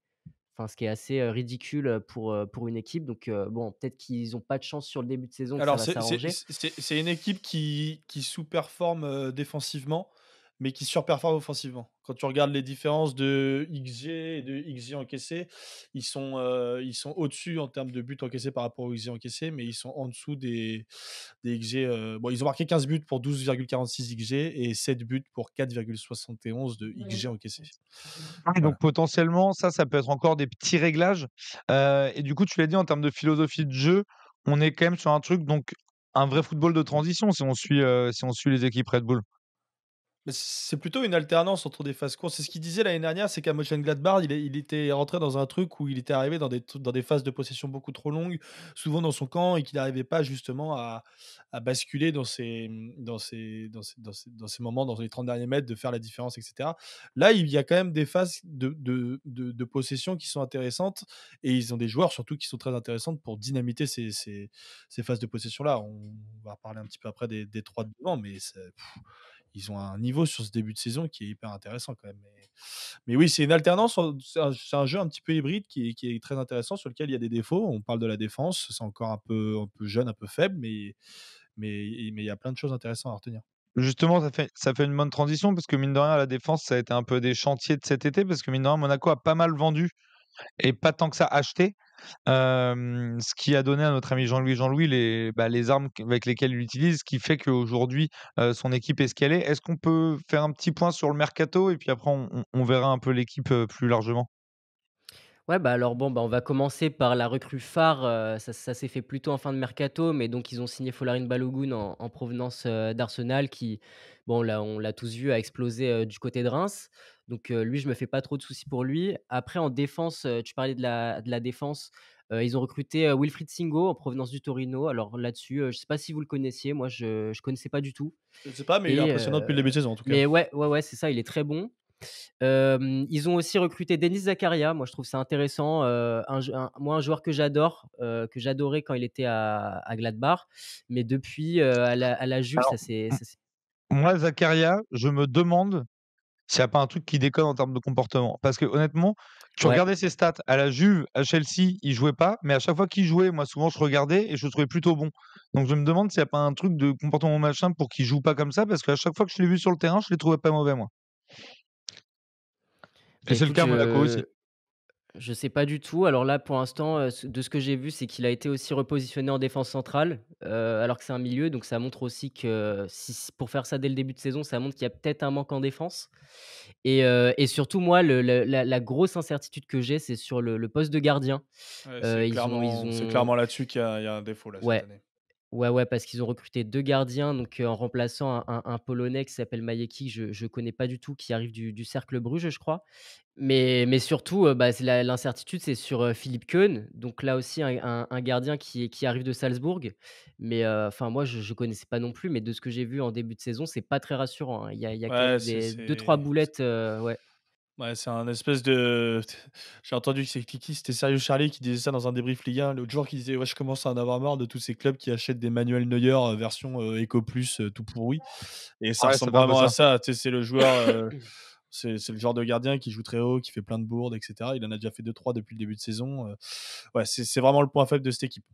enfin, ce qui est assez ridicule pour, pour une équipe. Donc bon, peut-être qu'ils n'ont pas de chance sur le début de saison. c'est une équipe qui, qui sous-performe défensivement mais qui surperforment offensivement. Quand tu regardes les différences de XG et de XG encaissé, ils sont, euh, ils sont au-dessus en termes de buts encaissés par rapport aux XG encaissés, mais ils sont en dessous des, des XG. Euh, bon, ils ont marqué 15 buts pour 12,46 XG et 7 buts pour 4,71 de XG encaissé. Ah, donc potentiellement, ça, ça peut être encore des petits réglages. Euh, et du coup, tu l'as dit en termes de philosophie de jeu. On est quand même sur un truc, donc un vrai football de transition si on suit, si on suit les équipes Red Bull. C'est plutôt une alternance entre des phases courtes. C'est ce qu'il disait l'année dernière, c'est qu'à motion il, il était rentré dans un truc où il était arrivé dans des, dans des phases de possession beaucoup trop longues, souvent dans son camp, et qu'il n'arrivait pas justement à, à basculer dans ces, dans, ces, dans, dans, ces, moments, dans les 30 derniers mètres, de faire la différence, etc. Là, il y a quand même des phases de, de, de, possession qui sont intéressantes, et ils ont des joueurs surtout qui sont très intéressantes pour dynamiter ces, ces, ces phases de possession-là. On va reparler un petit peu après des, des trois devant, mais... C'est, ils ont un niveau sur ce début de saison qui est hyper intéressant quand même. Mais, oui, c'est une alternance, c'est un, jeu un petit peu hybride qui est, très intéressant, sur lequel il y a des défauts. On parle de la défense, c'est encore un peu, un jeune, un peu faible, mais, il y a plein de choses intéressantes à retenir. Justement, ça fait, ça fait une bonne transition parce que mine de rien, la défense, ça a été un peu des chantiers de cet été parce que mine de rien, Monaco a pas mal vendu et pas tant que ça acheté ce qui a donné à notre ami Jean-Louis Jean-Louis les, bah, les armes avec lesquelles il utilise, qui fait qu'aujourd'hui son équipe est ce qu'elle est. Est-ce qu'on peut faire un petit point sur le mercato et puis après on, verra un peu l'équipe plus largement Ouais, bah alors bon, bah on va commencer par la recrue phare. ça, s'est fait plutôt en fin de mercato, mais donc ils ont signé Folarin Balogun en, provenance d'Arsenal, qui, bon, là, on l'a tous vu, a explosé du côté de Reims. Donc lui, je me fais pas trop de soucis pour lui. Après, en défense, tu parlais de la, défense. ils ont recruté Wilfried Singo en provenance du Torino. Alors là-dessus, je sais pas si vous le connaissiez. Moi, je ne connaissais pas du tout. Je sais pas, mais il est impressionnant depuis le début de saison en tout cas. Mais ouais, ouais, c'est ça. Il est très bon. ils ont aussi recruté Denis Zakaria. Moi, je trouve ça intéressant. un, moi, un joueur que j'adore, que j'adorais quand il était à, Gladbach, mais depuis à la, à, Juve, ça c'est. Moi, Zakaria, je me demande s'il n'y a pas un truc qui déconne en termes de comportement. Parce que honnêtement, tu regardais ses stats à la Juve, à Chelsea, il jouait pas, mais à chaque fois qu'il jouait, moi souvent je regardais et je le trouvais plutôt bon. Donc je me demande s'il n'y a pas un truc de comportement machin pour qu'il joue pas comme ça, parce qu'à chaque fois que je l'ai vu sur le terrain, je ne les trouvais pas mauvais moi. Et, bah, c'est le cas à Monaco aussi. Euh, je sais pas du tout. Alors là, pour l'instant, euh, de ce que j'ai vu, c'est qu'il a été aussi repositionné en défense centrale, euh, alors que c'est un milieu. Donc ça montre aussi que euh, pour faire ça dès le début de saison, ça montre qu'il y a peut-être un manque en défense et surtout moi la grosse incertitude que j'ai, c'est sur le poste de gardien. c'est clairement là-dessus qu'il y a un défaut là cette année. Ouais, ouais, parce qu'ils ont recruté deux gardiens, donc en remplaçant un, Polonais qui s'appelle Mayeki, je ne connais pas du tout, qui arrive du, Cercle Bruges, je crois. Mais, mais surtout, bah, l'incertitude, c'est sur Philippe Kuhn donc là aussi un, gardien qui, qui arrive de Salzbourg. Mais enfin, moi, je ne connaissais pas non plus, mais de ce que j'ai vu en début de saison, c'est pas très rassurant. Hein. Il y, a, deux, trois boulettes. ouais. Ouais, c'est un espèce de. J'ai entendu que c'est C'était Sérieux Charlie qui disait ça dans un débrief Ligue 1 l'autre jour qui disait Ouais, je commence à en avoir marre de tous ces clubs qui achètent des Manuel Neuer euh, version euh, Eco Plus euh, tout pourri. Et ça ah ressemble vraiment à ça. c'est le joueur. c'est, le genre de gardien qui joue très haut, qui fait plein de bourdes, etc. Il en a déjà fait 2-3 depuis le début de saison. ouais, c'est, vraiment le point faible de cette équipe.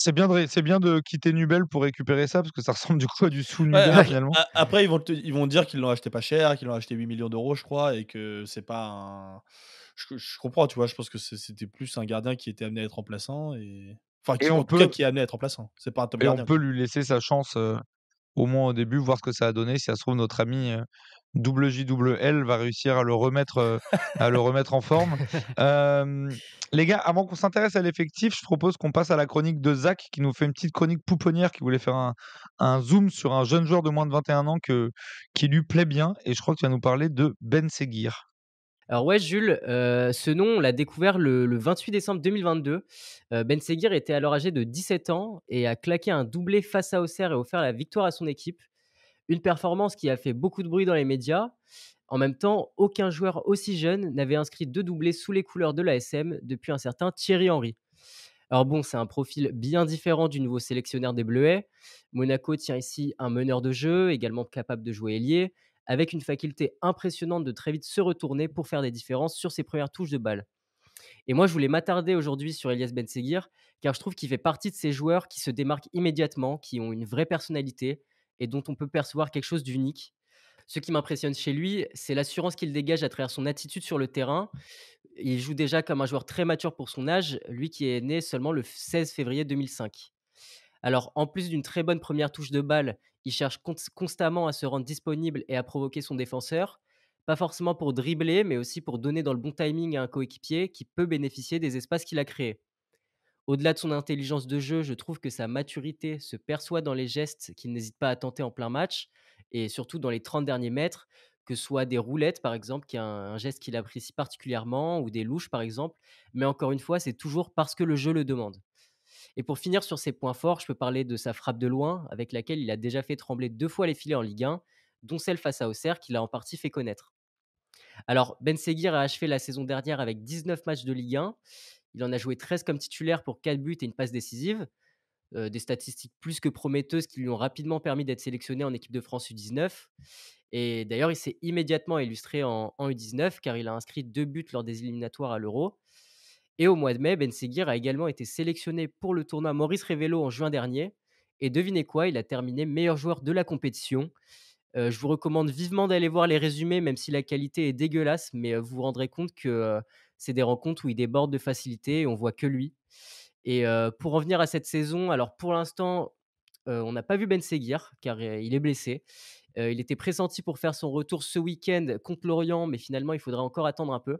C'est bien, de, bien de quitter Nubel pour récupérer ça, parce que ça ressemble du coup à du sous Nubel finalement. après, ils vont, ils vont dire qu'ils l'ont acheté pas cher, qu'ils l'ont acheté 8 millions d'euros, je crois, et que c'est pas un. Je, comprends, tu vois, je pense que c'était plus un gardien qui était amené à être remplaçant, et. Enfin, qui, est amené à être remplaçant. C'est pas un et on peut lui laisser sa chance au moins au début, voir ce que ça a donné. Si ça se trouve, notre ami WJWL va réussir à le remettre, euh, à le remettre en forme. Euh, les gars, avant qu'on s'intéresse à l'effectif, je propose qu'on passe à la chronique de Zach qui nous fait une petite chronique pouponnière qui voulait faire un, un zoom sur un jeune joueur de moins de 21 ans que, qui lui plaît bien. Et je crois que tu vas nous parler de Ben Seguir. Alors ouais, Jules, euh, ce nom, on l'a découvert le, 28 décembre 2022. ben Seguir était alors âgé de 17 ans et a claqué un doublé face à Auxerre et offert la victoire à son équipe. Une performance qui a fait beaucoup de bruit dans les médias. En même temps, aucun joueur aussi jeune n'avait inscrit deux doublés sous les couleurs de l'ASM depuis un certain Thierry Henry. Alors bon, c'est un profil bien différent du nouveau sélectionneur des Bleuets. Monaco tient ici un meneur de jeu, également capable de jouer ailier, avec une faculté impressionnante de très vite se retourner pour faire des différences sur ses premières touches de balle. Et moi, je voulais m'attarder aujourd'hui sur Elias Benseguir, car je trouve qu'il fait partie de ces joueurs qui se démarquent immédiatement, qui ont une vraie personnalité, et dont on peut percevoir quelque chose d'unique. Ce qui m'impressionne chez lui, c'est l'assurance qu'il dégage à travers son attitude sur le terrain. Il joue déjà comme un joueur très mature pour son âge, lui qui est né seulement le 16 février 2005. Alors, en plus d'une très bonne première touche de balle, il cherche constamment à se rendre disponible et à provoquer son défenseur, pas forcément pour dribbler, mais aussi pour donner dans le bon timing à un coéquipier qui peut bénéficier des espaces qu'il a créés. Au-delà de son intelligence de jeu, je trouve que sa maturité se perçoit dans les gestes qu'il n'hésite pas à tenter en plein match et surtout dans les 30 derniers mètres, que ce soit des roulettes par exemple, qui est un, geste qu'il apprécie particulièrement, ou des louches par exemple. Mais encore une fois, c'est toujours parce que le jeu le demande. Et pour finir sur ses points forts, je peux parler de sa frappe de loin, avec laquelle il a déjà fait trembler deux fois les filets en Ligue 1, dont celle face à Auxerre qu'il a en partie fait connaître. Alors, Ben Seguir a achevé la saison dernière avec 19 matchs de Ligue 1, il en a joué 13 comme titulaire pour 4 buts et une passe décisive. Euh, des statistiques plus que prometteuses qui lui ont rapidement permis d'être sélectionné en équipe de France U19. Et d'ailleurs, il s'est immédiatement illustré en, U19 car il a inscrit deux buts lors des éliminatoires à l'Euro. Et au mois de mai, Ben Seguir a également été sélectionné pour le tournoi Maurice Revello en juin dernier. Et devinez quoi, il a terminé meilleur joueur de la compétition. Euh, je vous recommande vivement d'aller voir les résumés, même si la qualité est dégueulasse, mais euh, vous vous rendrez compte que c'est des rencontres où il déborde de facilité et on voit que lui. Et pour en venir à cette saison, alors pour l'instant, on n'a pas vu Ben Seguir car il est blessé. il était pressenti pour faire son retour ce week-end contre l'Orient, mais finalement, il faudra encore attendre un peu.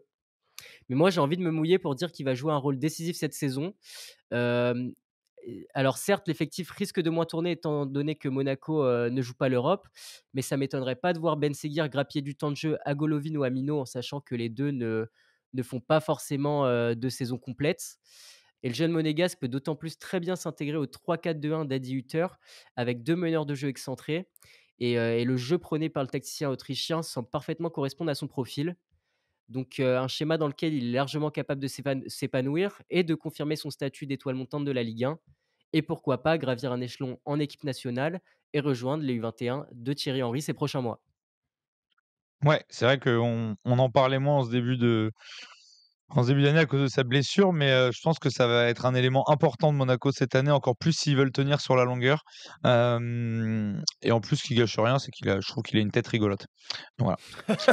Mais moi, j'ai envie de me mouiller pour dire qu'il va jouer un rôle décisif cette saison. alors certes, l'effectif risque de moins tourner étant donné que Monaco ne joue pas l'Europe, mais ça m'étonnerait pas de voir Ben Seguir grappiller du temps de jeu à Golovin ou à Mino en sachant que les deux ne, ne font pas forcément de saison complète. Et le jeune monégasque peut d'autant plus très bien s'intégrer au 3-4-2-1 d'Adi Hutter avec deux meneurs de jeu excentrés. Et, le jeu prôné par le tacticien autrichien semble parfaitement correspondre à son profil. Donc un schéma dans lequel il est largement capable de s'épanouir et de confirmer son statut d'étoile montante de la Ligue 1. Et pourquoi pas gravir un échelon en équipe nationale et rejoindre les U21 de Thierry Henry ces prochains mois. Ouais, c'est vrai qu'on on en parlait moins en ce début de en début d'année à cause de sa blessure, mais je pense que ça va être un élément important de Monaco cette année, encore plus s'ils veulent tenir sur la longueur. et en plus, ce qui gâche rien, c'est qu'il a, je trouve qu'il a une tête rigolote. Donc,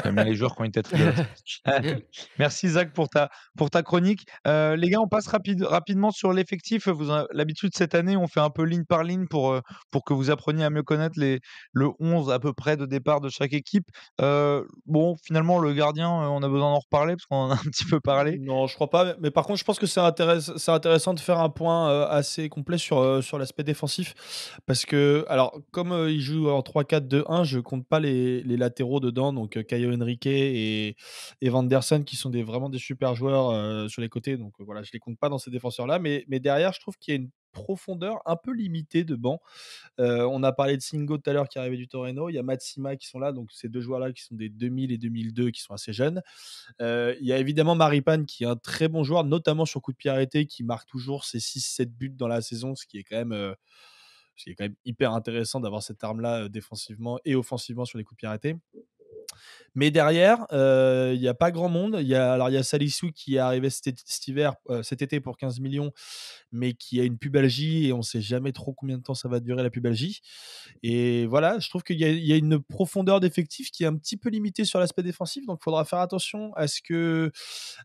voilà, les joueurs qui ont une tête rigolote. merci Zach pour ta, pour ta chronique. les gars, on passe rapide, rapidement sur l'effectif. Vous l'habitude cette année, on fait un peu ligne par ligne pour, pour que vous appreniez à mieux connaître les, le 11 à peu près de départ de chaque équipe. bon, finalement, le gardien, on a besoin d'en reparler parce qu'on en a un petit peu parlé non, je crois pas. Mais par contre, je pense que c'est intéressant de faire un point euh, assez complet sur, euh, sur l'aspect défensif. Parce que, alors, comme ils euh, il joue en 3-4-2-1, je compte pas les, latéraux dedans. Donc, Caio Henrique et, et Vanderson, qui sont des, vraiment des super joueurs sur les côtés. Donc, voilà, je les compte pas dans ces défenseurs-là. Mais, mais derrière, je trouve qu'il y a une profondeur un peu limitée de banc. Euh, on a parlé de Singo tout à l'heure qui arrivait du Torino. Il y a Matsima qui sont là, donc ces deux joueurs-là qui sont des 2000 et 2002 qui sont assez jeunes. Euh, il y a évidemment Maripane qui est un très bon joueur, notamment sur coup de pied arrêté, qui marque toujours ses 6-7 buts dans la saison, ce qui est quand même. Euh, ce qui est quand même hyper intéressant d'avoir cette arme-là défensivement et offensivement sur les coups de pied arrêtés. Mais derrière, euh, il n'y a pas grand monde. alors, il y a Salissou qui est arrivé cet, hiver, euh, cet été pour 15 millions, mais qui a une pubalgie et on ne sait jamais trop combien de temps ça va durer la pubalgie. Et voilà, je trouve qu'il y, a une profondeur d'effectif qui est un petit peu limitée sur l'aspect défensif. Donc, il faudra faire attention à ce que,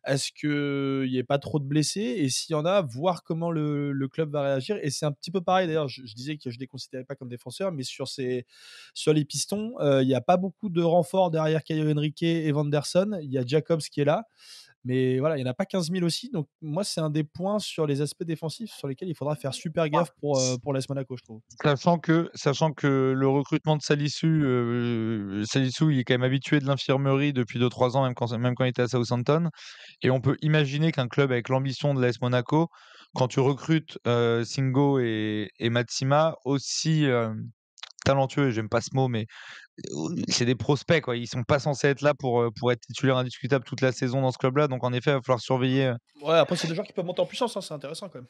à qu'il n'y ait pas trop de blessés. Et s'il y en a, voir comment le, club va réagir. Et c'est un petit peu pareil. D'ailleurs, je, disais que je ne les considérais pas comme défenseurs, mais sur, ces, sur les pistons, euh, il n'y a pas beaucoup de renforts derrière derrière Caio Henrique et Vanderson. Il y a Jacobs qui est là. Mais voilà, il n'y en a pas 15 000 aussi. Donc, moi, c'est un des points sur les aspects défensifs sur lesquels il faudra faire super gaffe pour, euh, pour l'AS Monaco, je trouve. Sachant que, sachant que le recrutement de Salisu, euh, Salisu, il est quand même habitué de l'infirmerie depuis 2-3 ans, même quand, même quand il était à Southampton. Et on peut imaginer qu'un club avec l'ambition de l'AS Monaco, quand tu recrutes euh, Singo et, et Matsima, aussi talentueux, j'aime pas ce mot, mais c'est des prospects, quoi. Ils sont pas censés être là pour, pour être titulaire indiscutable toute la saison dans ce club-là. Donc, en effet, il va falloir surveiller. Ouais, après, c'est des joueurs qui peuvent monter en puissance, hein, c'est intéressant quand même.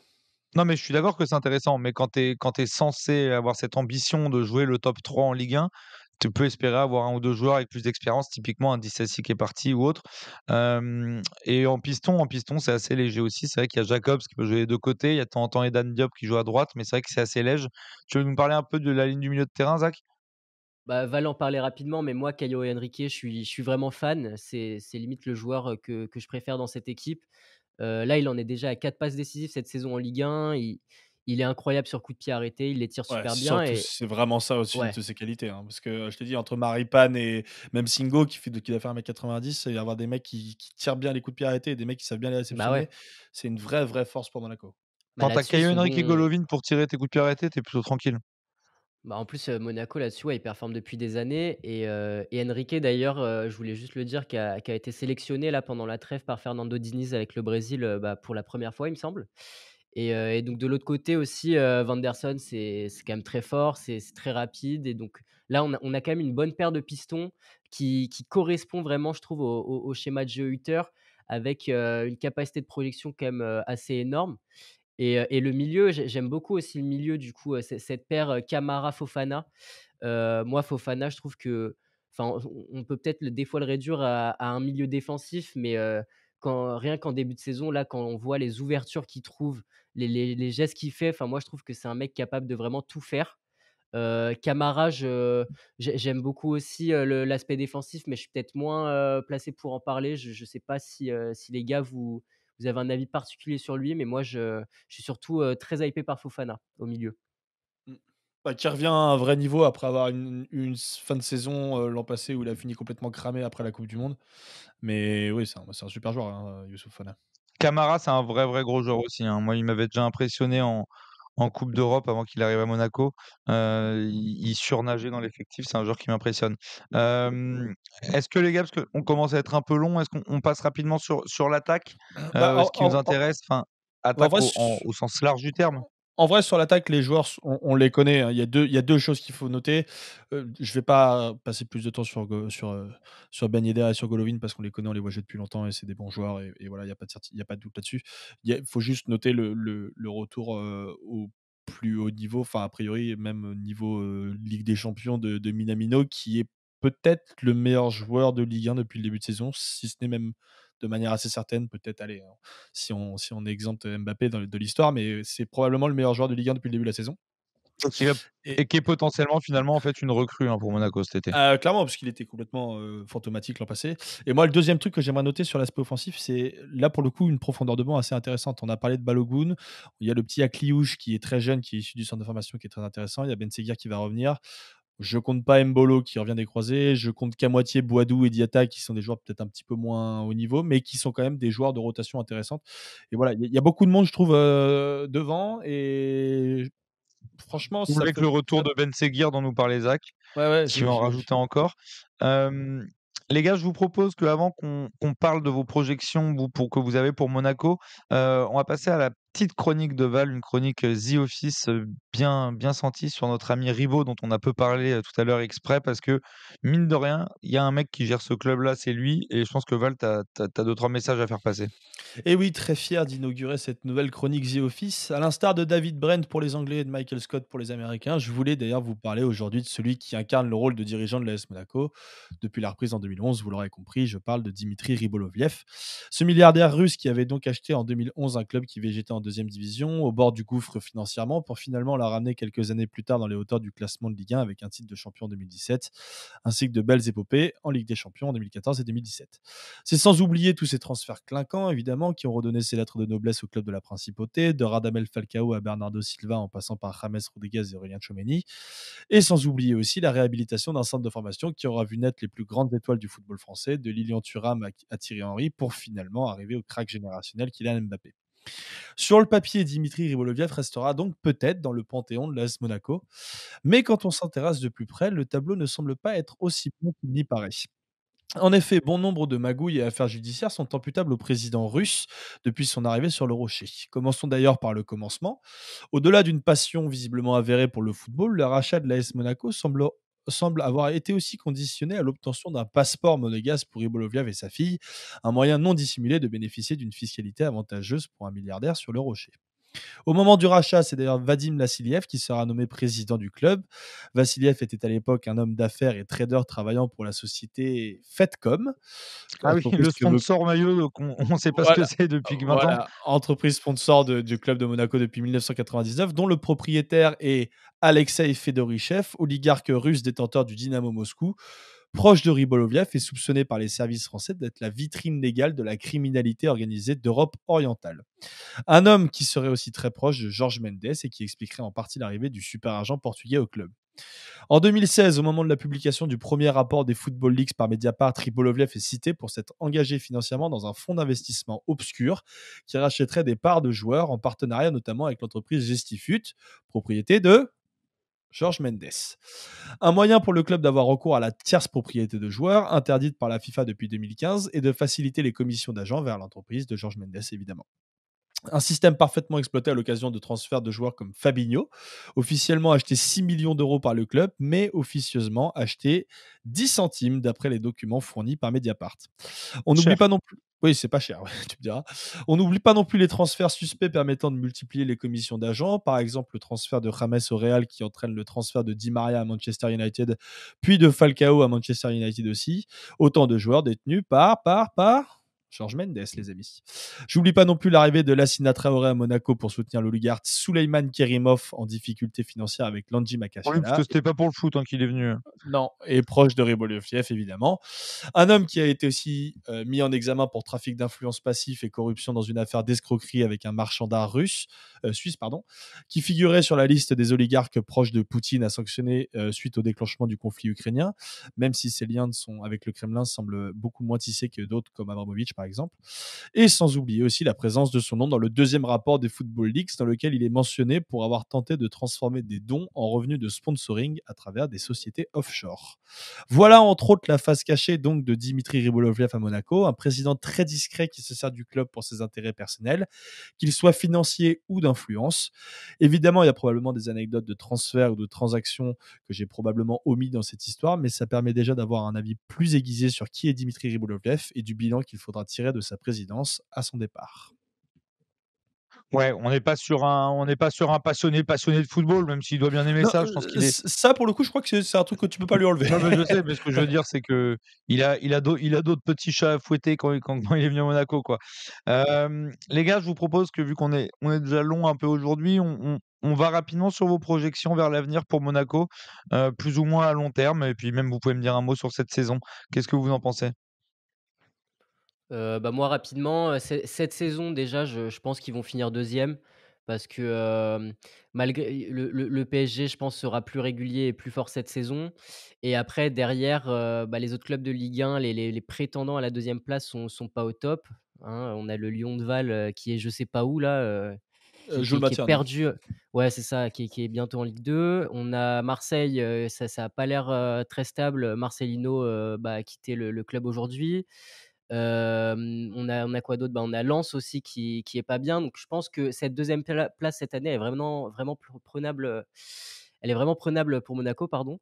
Non, mais je suis d'accord que c'est intéressant, mais quand tu es censé avoir cette ambition de jouer le top 3 en Ligue 1, tu peux espérer avoir un ou deux joueurs avec plus d'expérience, typiquement un 6 qui est parti ou autre. et en piston, en piston, c'est assez léger aussi. C'est vrai qu'il y a Jacobs qui peut jouer de côté. il y a de temps en temps Diop qui joue à droite, mais c'est vrai que c'est assez léger. Tu veux nous parler un peu de la ligne du milieu de terrain, Zach bah, Val en parler rapidement, mais moi, Caio et Enrique, je suis, je suis vraiment fan. C'est limite le joueur que, que, je préfère dans cette équipe. là, il en est déjà à quatre passes décisives cette saison en Ligue 1. Il, il est incroyable sur coup de pied arrêté, il les tire super bien. C'est vraiment ça aussi de ses qualités. Hein, parce que je te dit, entre Maripane et même Singo, qui, fait, qui doit faire 1m90, y avoir des mecs qui, tirent bien les coups de pied arrêtés et des mecs qui savent bien les bah réceptionner, c'est une vraie, vraie force pour Monaco. Quand tu as Henrik et Golovin pour tirer tes coups de pied arrêtés, es plutôt tranquille. Bah, en plus, euh, Monaco, là-dessus, il performe depuis des années. Et, Henrique, euh, Enrique, d'ailleurs, euh, je voulais juste le dire, qui a, été sélectionné là, pendant la trêve par Fernando Diniz avec le Brésil bah, pour la première fois, il me semble. Et, donc de l'autre côté aussi, Vanderson, c'est quand même très fort, c'est très rapide. Et donc là, on a, quand même une bonne paire de pistons qui, qui correspond vraiment, je trouve, au, schéma de jeu Hutter, avec une capacité de projection quand même assez énorme. Et, le milieu, j'aime beaucoup aussi le milieu, du coup, cette paire Camara-Fofana. moi, Fofana, je trouve que. Enfin, on peut peut-être des fois le réduire à, un milieu défensif, mais quand, rien qu'en début de saison, là, quand on voit les ouvertures qu'il trouve, les, gestes qu'il fait, enfin, moi, je trouve que c'est un mec capable de vraiment tout faire. Euh, Camara, j'aime beaucoup aussi euh, l'aspect défensif, mais je suis peut-être moins euh, placé pour en parler. Je ne sais pas si, les gars, vous, vous avez un avis particulier sur lui, mais moi, je, je suis surtout très hypé par Fofana au milieu. Bah, qui revient à un vrai niveau après avoir une, une fin de saison euh, l'an passé où il a fini complètement cramé après la Coupe du Monde. Mais oui, c'est un, super joueur, hein, Youssouf Fana. Camara, c'est un vrai, vrai gros joueur aussi. Hein. Moi, il m'avait déjà impressionné en, Coupe d'Europe avant qu'il arrive à Monaco. Euh, il surnageait dans l'effectif, c'est un joueur qui m'impressionne. est-ce que les gars, parce qu'on commence à être un peu long, est-ce qu'on passe rapidement sur, sur l'attaque, bah, euh, ce qui nous intéresse, enfin, attaque au, sens large du terme en vrai, sur l'attaque, les joueurs, on, les connaît. Hein. Il, y a deux, choses qu'il faut noter. Euh, je ne vais pas passer plus de temps sur, sur, euh, ben et sur Golovin parce qu'on les connaît, on les voit jouer depuis longtemps et c'est des bons joueurs. Et, voilà, il n'y a, pas de a pas doute là-dessus. Il faut juste noter le, retour euh, au plus haut niveau, enfin, a priori, même niveau Ligue des Champions de, de Minamino, qui est peut-être le meilleur joueur de Ligue 1 depuis le début de saison, si ce n'est même de manière assez certaine. Peut-être, aller hein, si on, si on exempte Mbappé dans, de l'histoire, mais c'est probablement le meilleur joueur de Ligue 1 depuis le début de la saison. et, qui est potentiellement finalement en fait une recrue hein, pour Monaco cet été. Ah, clairement, parce qu'il était complètement fantomatique l'an passé. Et moi, le deuxième truc que j'aimerais noter sur l'aspect offensif, c'est là pour le coup une profondeur de banc assez intéressante. On a parlé de Balogun, il y a le petit Akliouche qui est très jeune, qui est issu du centre de formation, qui est très intéressant. Il y a Ben Seguir qui va revenir. Je compte pas Mbolo qui revient des croisés. Je compte qu'à moitié Boadou et Diata qui sont des joueurs peut-être un petit peu moins au niveau, mais qui sont quand même des joueurs de rotation intéressantes. Et voilà, il y, a beaucoup de monde, je trouve, euh, devant. Et franchement, vous voulez le retour de Ben Seguir dont nous parlait Zach, ouais, en rajouter encore. les gars, je vous propose que avant qu'on parle de vos projections pour, que vous avez pour Monaco, euh, on va passer à la petite chronique de Val, une chronique euh, The Office euh, bien, bien sentie sur notre ami Ribaud, dont on a peu parlé euh, tout à l'heure exprès, parce que mine de rien, il y a un mec qui gère ce club-là, c'est lui, et je pense que Val, tu as, d'autres messages à faire passer. Et eh oui, très fier d'inaugurer cette nouvelle chronique The Office. À l'instar de David Brent pour les Anglais et de Michael Scott pour les Américains, je voulais d'ailleurs vous parler aujourd'hui de celui qui incarne le rôle de dirigeant de l'AS Monaco. Depuis la reprise en 2011, vous l'aurez compris, je parle de Dimitri Riboloviev. Ce milliardaire russe qui avait donc acheté en 2011 un club qui végétait en deuxième division, au bord du gouffre financièrement, pour finalement la ramener quelques années plus tard dans les hauteurs du classement de Ligue 1 avec un titre de champion en 2017, ainsi que de belles épopées en Ligue des Champions en 2014 et 2017. C'est sans oublier tous ces transferts clinquants, évidemment, qui ont redonné ses lettres de noblesse au club de la Principauté, de Radamel Falcao à Bernardo Silva en passant par James Rodriguez et Aurélien Chomeni, et sans oublier aussi la réhabilitation d'un centre de formation qui aura vu naître les plus grandes étoiles du football français, de Lilian Thuram à Thierry Henry, pour finalement arriver au crack générationnel qu'il a à Mbappé. Sur le papier, Dimitri Riboloviev restera donc peut-être dans le panthéon de l'AS Monaco, mais quand on s'intéresse de plus près, le tableau ne semble pas être aussi bon qu'il n'y paraît. En effet, bon nombre de magouilles et affaires judiciaires sont imputables au président russe depuis son arrivée sur le rocher. Commençons d'ailleurs par le commencement. Au-delà d'une passion visiblement avérée pour le football, le rachat de l'AS Monaco semble semble avoir été aussi conditionné à l'obtention d'un passeport monégasque pour Riboloviev et sa fille, un moyen non dissimulé de bénéficier d'une fiscalité avantageuse pour un milliardaire sur le rocher. Au moment du rachat, c'est d'ailleurs Vadim Vassiliev qui sera nommé président du club. Vassiliev était à l'époque un homme d'affaires et trader travaillant pour la société Fedcom. Ah oui, le sponsor maillot, on ne sait pas ce que c'est depuis 20 ans. Entreprise sponsor du club de Monaco depuis 1999, dont le propriétaire est Alexei Fedorichev, oligarque russe détenteur du Dynamo Moscou proche de Riboloviev est soupçonné par les services français d'être la vitrine légale de la criminalité organisée d'Europe orientale. Un homme qui serait aussi très proche de Jorge Mendes et qui expliquerait en partie l'arrivée du super argent portugais au club. En 2016, au moment de la publication du premier rapport des Football Leaks par Mediapart, Ribolovlev est cité pour s'être engagé financièrement dans un fonds d'investissement obscur qui rachèterait des parts de joueurs en partenariat notamment avec l'entreprise Gestifut, propriété de Georges Mendes. Un moyen pour le club d'avoir recours à la tierce propriété de joueurs, interdite par la FIFA depuis 2015, et de faciliter les commissions d'agents vers l'entreprise de Georges Mendes, évidemment. Un système parfaitement exploité à l'occasion de transferts de joueurs comme Fabinho, officiellement acheté 6 millions d'euros par le club, mais officieusement acheté 10 centimes d'après les documents fournis par Mediapart. On n'oublie pas non plus. Oui, c'est pas cher, tu me diras. On n'oublie pas non plus les transferts suspects permettant de multiplier les commissions d'agents. Par exemple, le transfert de James au Real qui entraîne le transfert de Di Maria à Manchester United, puis de Falcao à Manchester United aussi. Autant de joueurs détenus par, par, par Georges Mendes, les amis. J'oublie pas non plus l'arrivée de Lassina Traoré à Monaco pour soutenir l'oligarque Suleiman Kerimov en difficulté financière avec Lanji Makashina. parce que c'était pas pour le foot hein, qu'il est venu. Hein. Non, et proche de Reboloviev, évidemment. Un homme qui a été aussi euh, mis en examen pour trafic d'influence passif et corruption dans une affaire d'escroquerie avec un marchand d'art russe, euh, suisse, pardon, qui figurait sur la liste des oligarques proches de Poutine à sanctionner euh, suite au déclenchement du conflit ukrainien, même si ses liens sont, avec le Kremlin semblent beaucoup moins tissés que d'autres comme Abramovich, par exemple. Et sans oublier aussi la présence de son nom dans le deuxième rapport des Football Leaks, dans lequel il est mentionné pour avoir tenté de transformer des dons en revenus de sponsoring à travers des sociétés offshore. Voilà entre autres la face cachée donc de Dimitri Ribolovlev à Monaco, un président très discret qui se sert du club pour ses intérêts personnels, qu'il soit financier ou d'influence. Évidemment, il y a probablement des anecdotes de transferts ou de transactions que j'ai probablement omis dans cette histoire, mais ça permet déjà d'avoir un avis plus aiguisé sur qui est Dimitri Ribolovlev et du bilan qu'il faudra tiré de sa présidence à son départ. Ouais, on n'est pas sur un, on n'est pas sur un passionné, passionné de football, même s'il doit bien aimer ça. Je euh, pense qu'il est... Ça, pour le coup, je crois que c'est un truc que tu peux pas lui enlever. je sais, mais ce que je veux dire, c'est que il a, il a, il a d'autres petits chats à fouetter quand, quand, il est venu à Monaco, quoi. les gars, je vous propose que vu qu'on est, on est déjà long un peu aujourd'hui, on, va rapidement sur vos projections vers l'avenir pour Monaco, euh, plus ou moins à long terme, et puis même vous pouvez me dire un mot sur cette saison. Qu'est-ce que vous en pensez euh, bah, moi rapidement, euh, cette saison déjà je pense qu'ils vont finir deuxième parce que, malgré le PSG je pense sera plus régulier et plus fort cette saison et après derrière, euh, bah, les autres clubs de Ligue 1, les prétendants à la deuxième place sont sont pas au top, hein. On a le Lyon de Val, qui est je sais pas où là, je qui est perdu, ouais c'est ça, qui est bientôt en Ligue 2. On a Marseille, ça ça a pas l'air, très stable, Marcelino, bah, a quitté le club aujourd'hui on, a, a quoi d'autre bah, On a Lens aussi qui, n'est est pas bien. Donc je pense que cette deuxième place cette année est vraiment, vraiment prenable. Elle est vraiment prenable pour Monaco, pardon.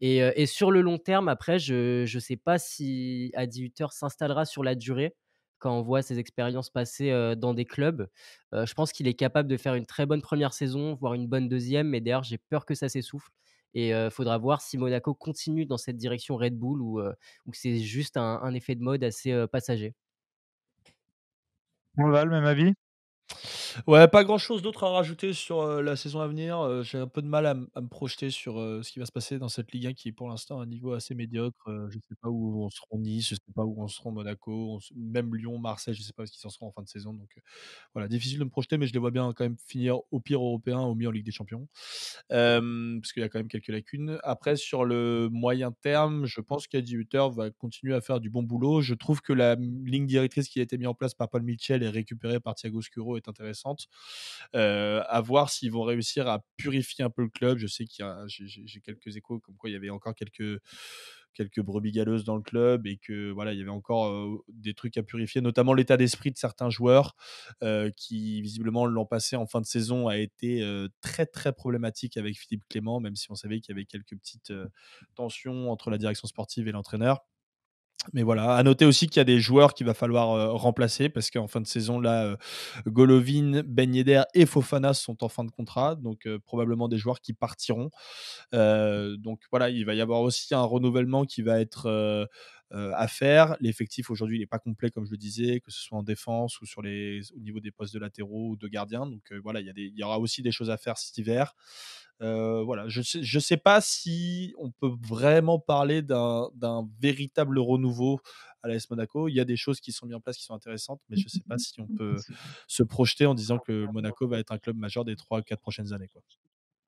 Et, sur le long terme, après, je ne sais pas si Adi Hutter s'installera sur la durée quand on voit ses expériences passer dans des clubs. je pense qu'il est capable de faire une très bonne première saison, voire une bonne deuxième, mais d'ailleurs j'ai peur que ça s'essouffle. Et faudra voir si Monaco continue dans cette direction Red Bull ou, ou que c'est juste un, effet de mode assez passager. On va le même avis Ouais, pas grand-chose d'autre à rajouter sur euh, la saison à venir. Euh, j'ai un peu de mal à, me projeter sur euh, ce qui va se passer dans cette Ligue 1 qui est pour l'instant à un niveau assez médiocre. Je ne sais pas où on en Nice, je ne sais pas où on en Monaco, même Lyon, Marseille, je ne sais pas ce qu'ils en seront en fin de saison. Donc voilà, difficile de me projeter, mais je les vois bien quand même finir au pire européen, au mieux en Ligue des Champions. parce qu'il y a quand même quelques lacunes. Après, sur le moyen terme, je pense qu'Adi Hutter va continuer à faire du bon boulot. Je trouve que la ligne directrice qui a été mise en place par Paul Mitchell et récupérée par Thiago Scuro est intéressante à voir s'ils vont réussir à purifier un peu le club. Je sais qu'il j'ai quelques échos comme quoi il y avait encore quelques quelques brebis galeuses dans le club et que voilà il y avait encore des trucs à purifier notamment l'état d'esprit de certains joueurs qui visiblement l'an passé en fin de saison a été très très problématique avec Philippe Clément même si on savait qu'il y avait quelques petites tensions entre la direction sportive et l'entraîneur mais voilà, à noter aussi qu'il y a des joueurs qu'il va falloir euh, remplacer parce qu'en fin de saison, là, euh, Golovin, Ben et Fofana sont en fin de contrat, donc euh, probablement des joueurs qui partiront. donc voilà, il va y avoir aussi un renouvellement qui va être euh, à faire. L'effectif aujourd'hui, n'est pas complet, comme je le disais, que ce soit en défense ou sur les, au niveau des postes de latéraux ou de gardiens. Donc euh, voilà, il y, il y aura aussi des choses à faire cet hiver. Euh, voilà, je ne sais, je sais pas si on peut vraiment parler d'un véritable renouveau à l'AS Monaco. Il y a des choses qui sont mises en place qui sont intéressantes, mais mmh, je ne sais mmh, pas mmh. si on peut se projeter en disant que Monaco va être un club majeur des 3-4 prochaines années. Quoi.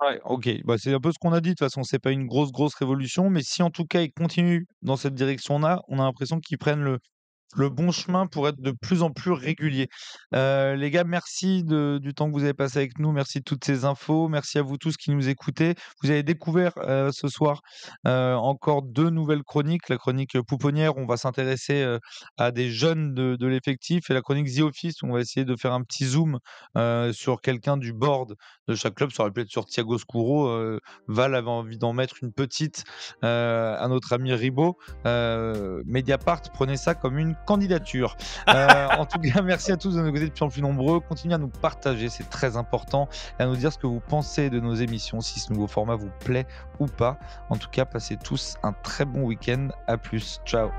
Ouais, OK. Bah, c'est un peu ce qu'on a dit. De toute façon, c'est pas une grosse, grosse révolution. Mais si en tout cas, ils continuent dans cette direction-là, on a l'impression qu'ils prennent le le bon chemin pour être de plus en plus régulier. les gars, merci du temps que vous avez passé avec nous. Merci de toutes ces infos. Merci à vous tous qui nous écoutez. Vous avez découvert ce soir encore deux nouvelles chroniques. La chronique Pouponnière, on va s'intéresser à des jeunes de, l'effectif. Et la chronique The Office, on va essayer de faire un petit zoom sur quelqu'un du board de chaque club. Ça aurait pu être sur Thiago Scuro. Val avait envie d'en mettre une petite à notre ami Ribot. Mediapart, prenez ça comme une candidature. Euh, en tout cas, merci à tous de nous écouter de plus en plus nombreux. Continuez à nous partager, c'est très important, et à nous dire ce que vous pensez de nos émissions, si ce nouveau format vous plaît ou pas. En tout cas, passez tous un très bon week-end. À plus. Ciao.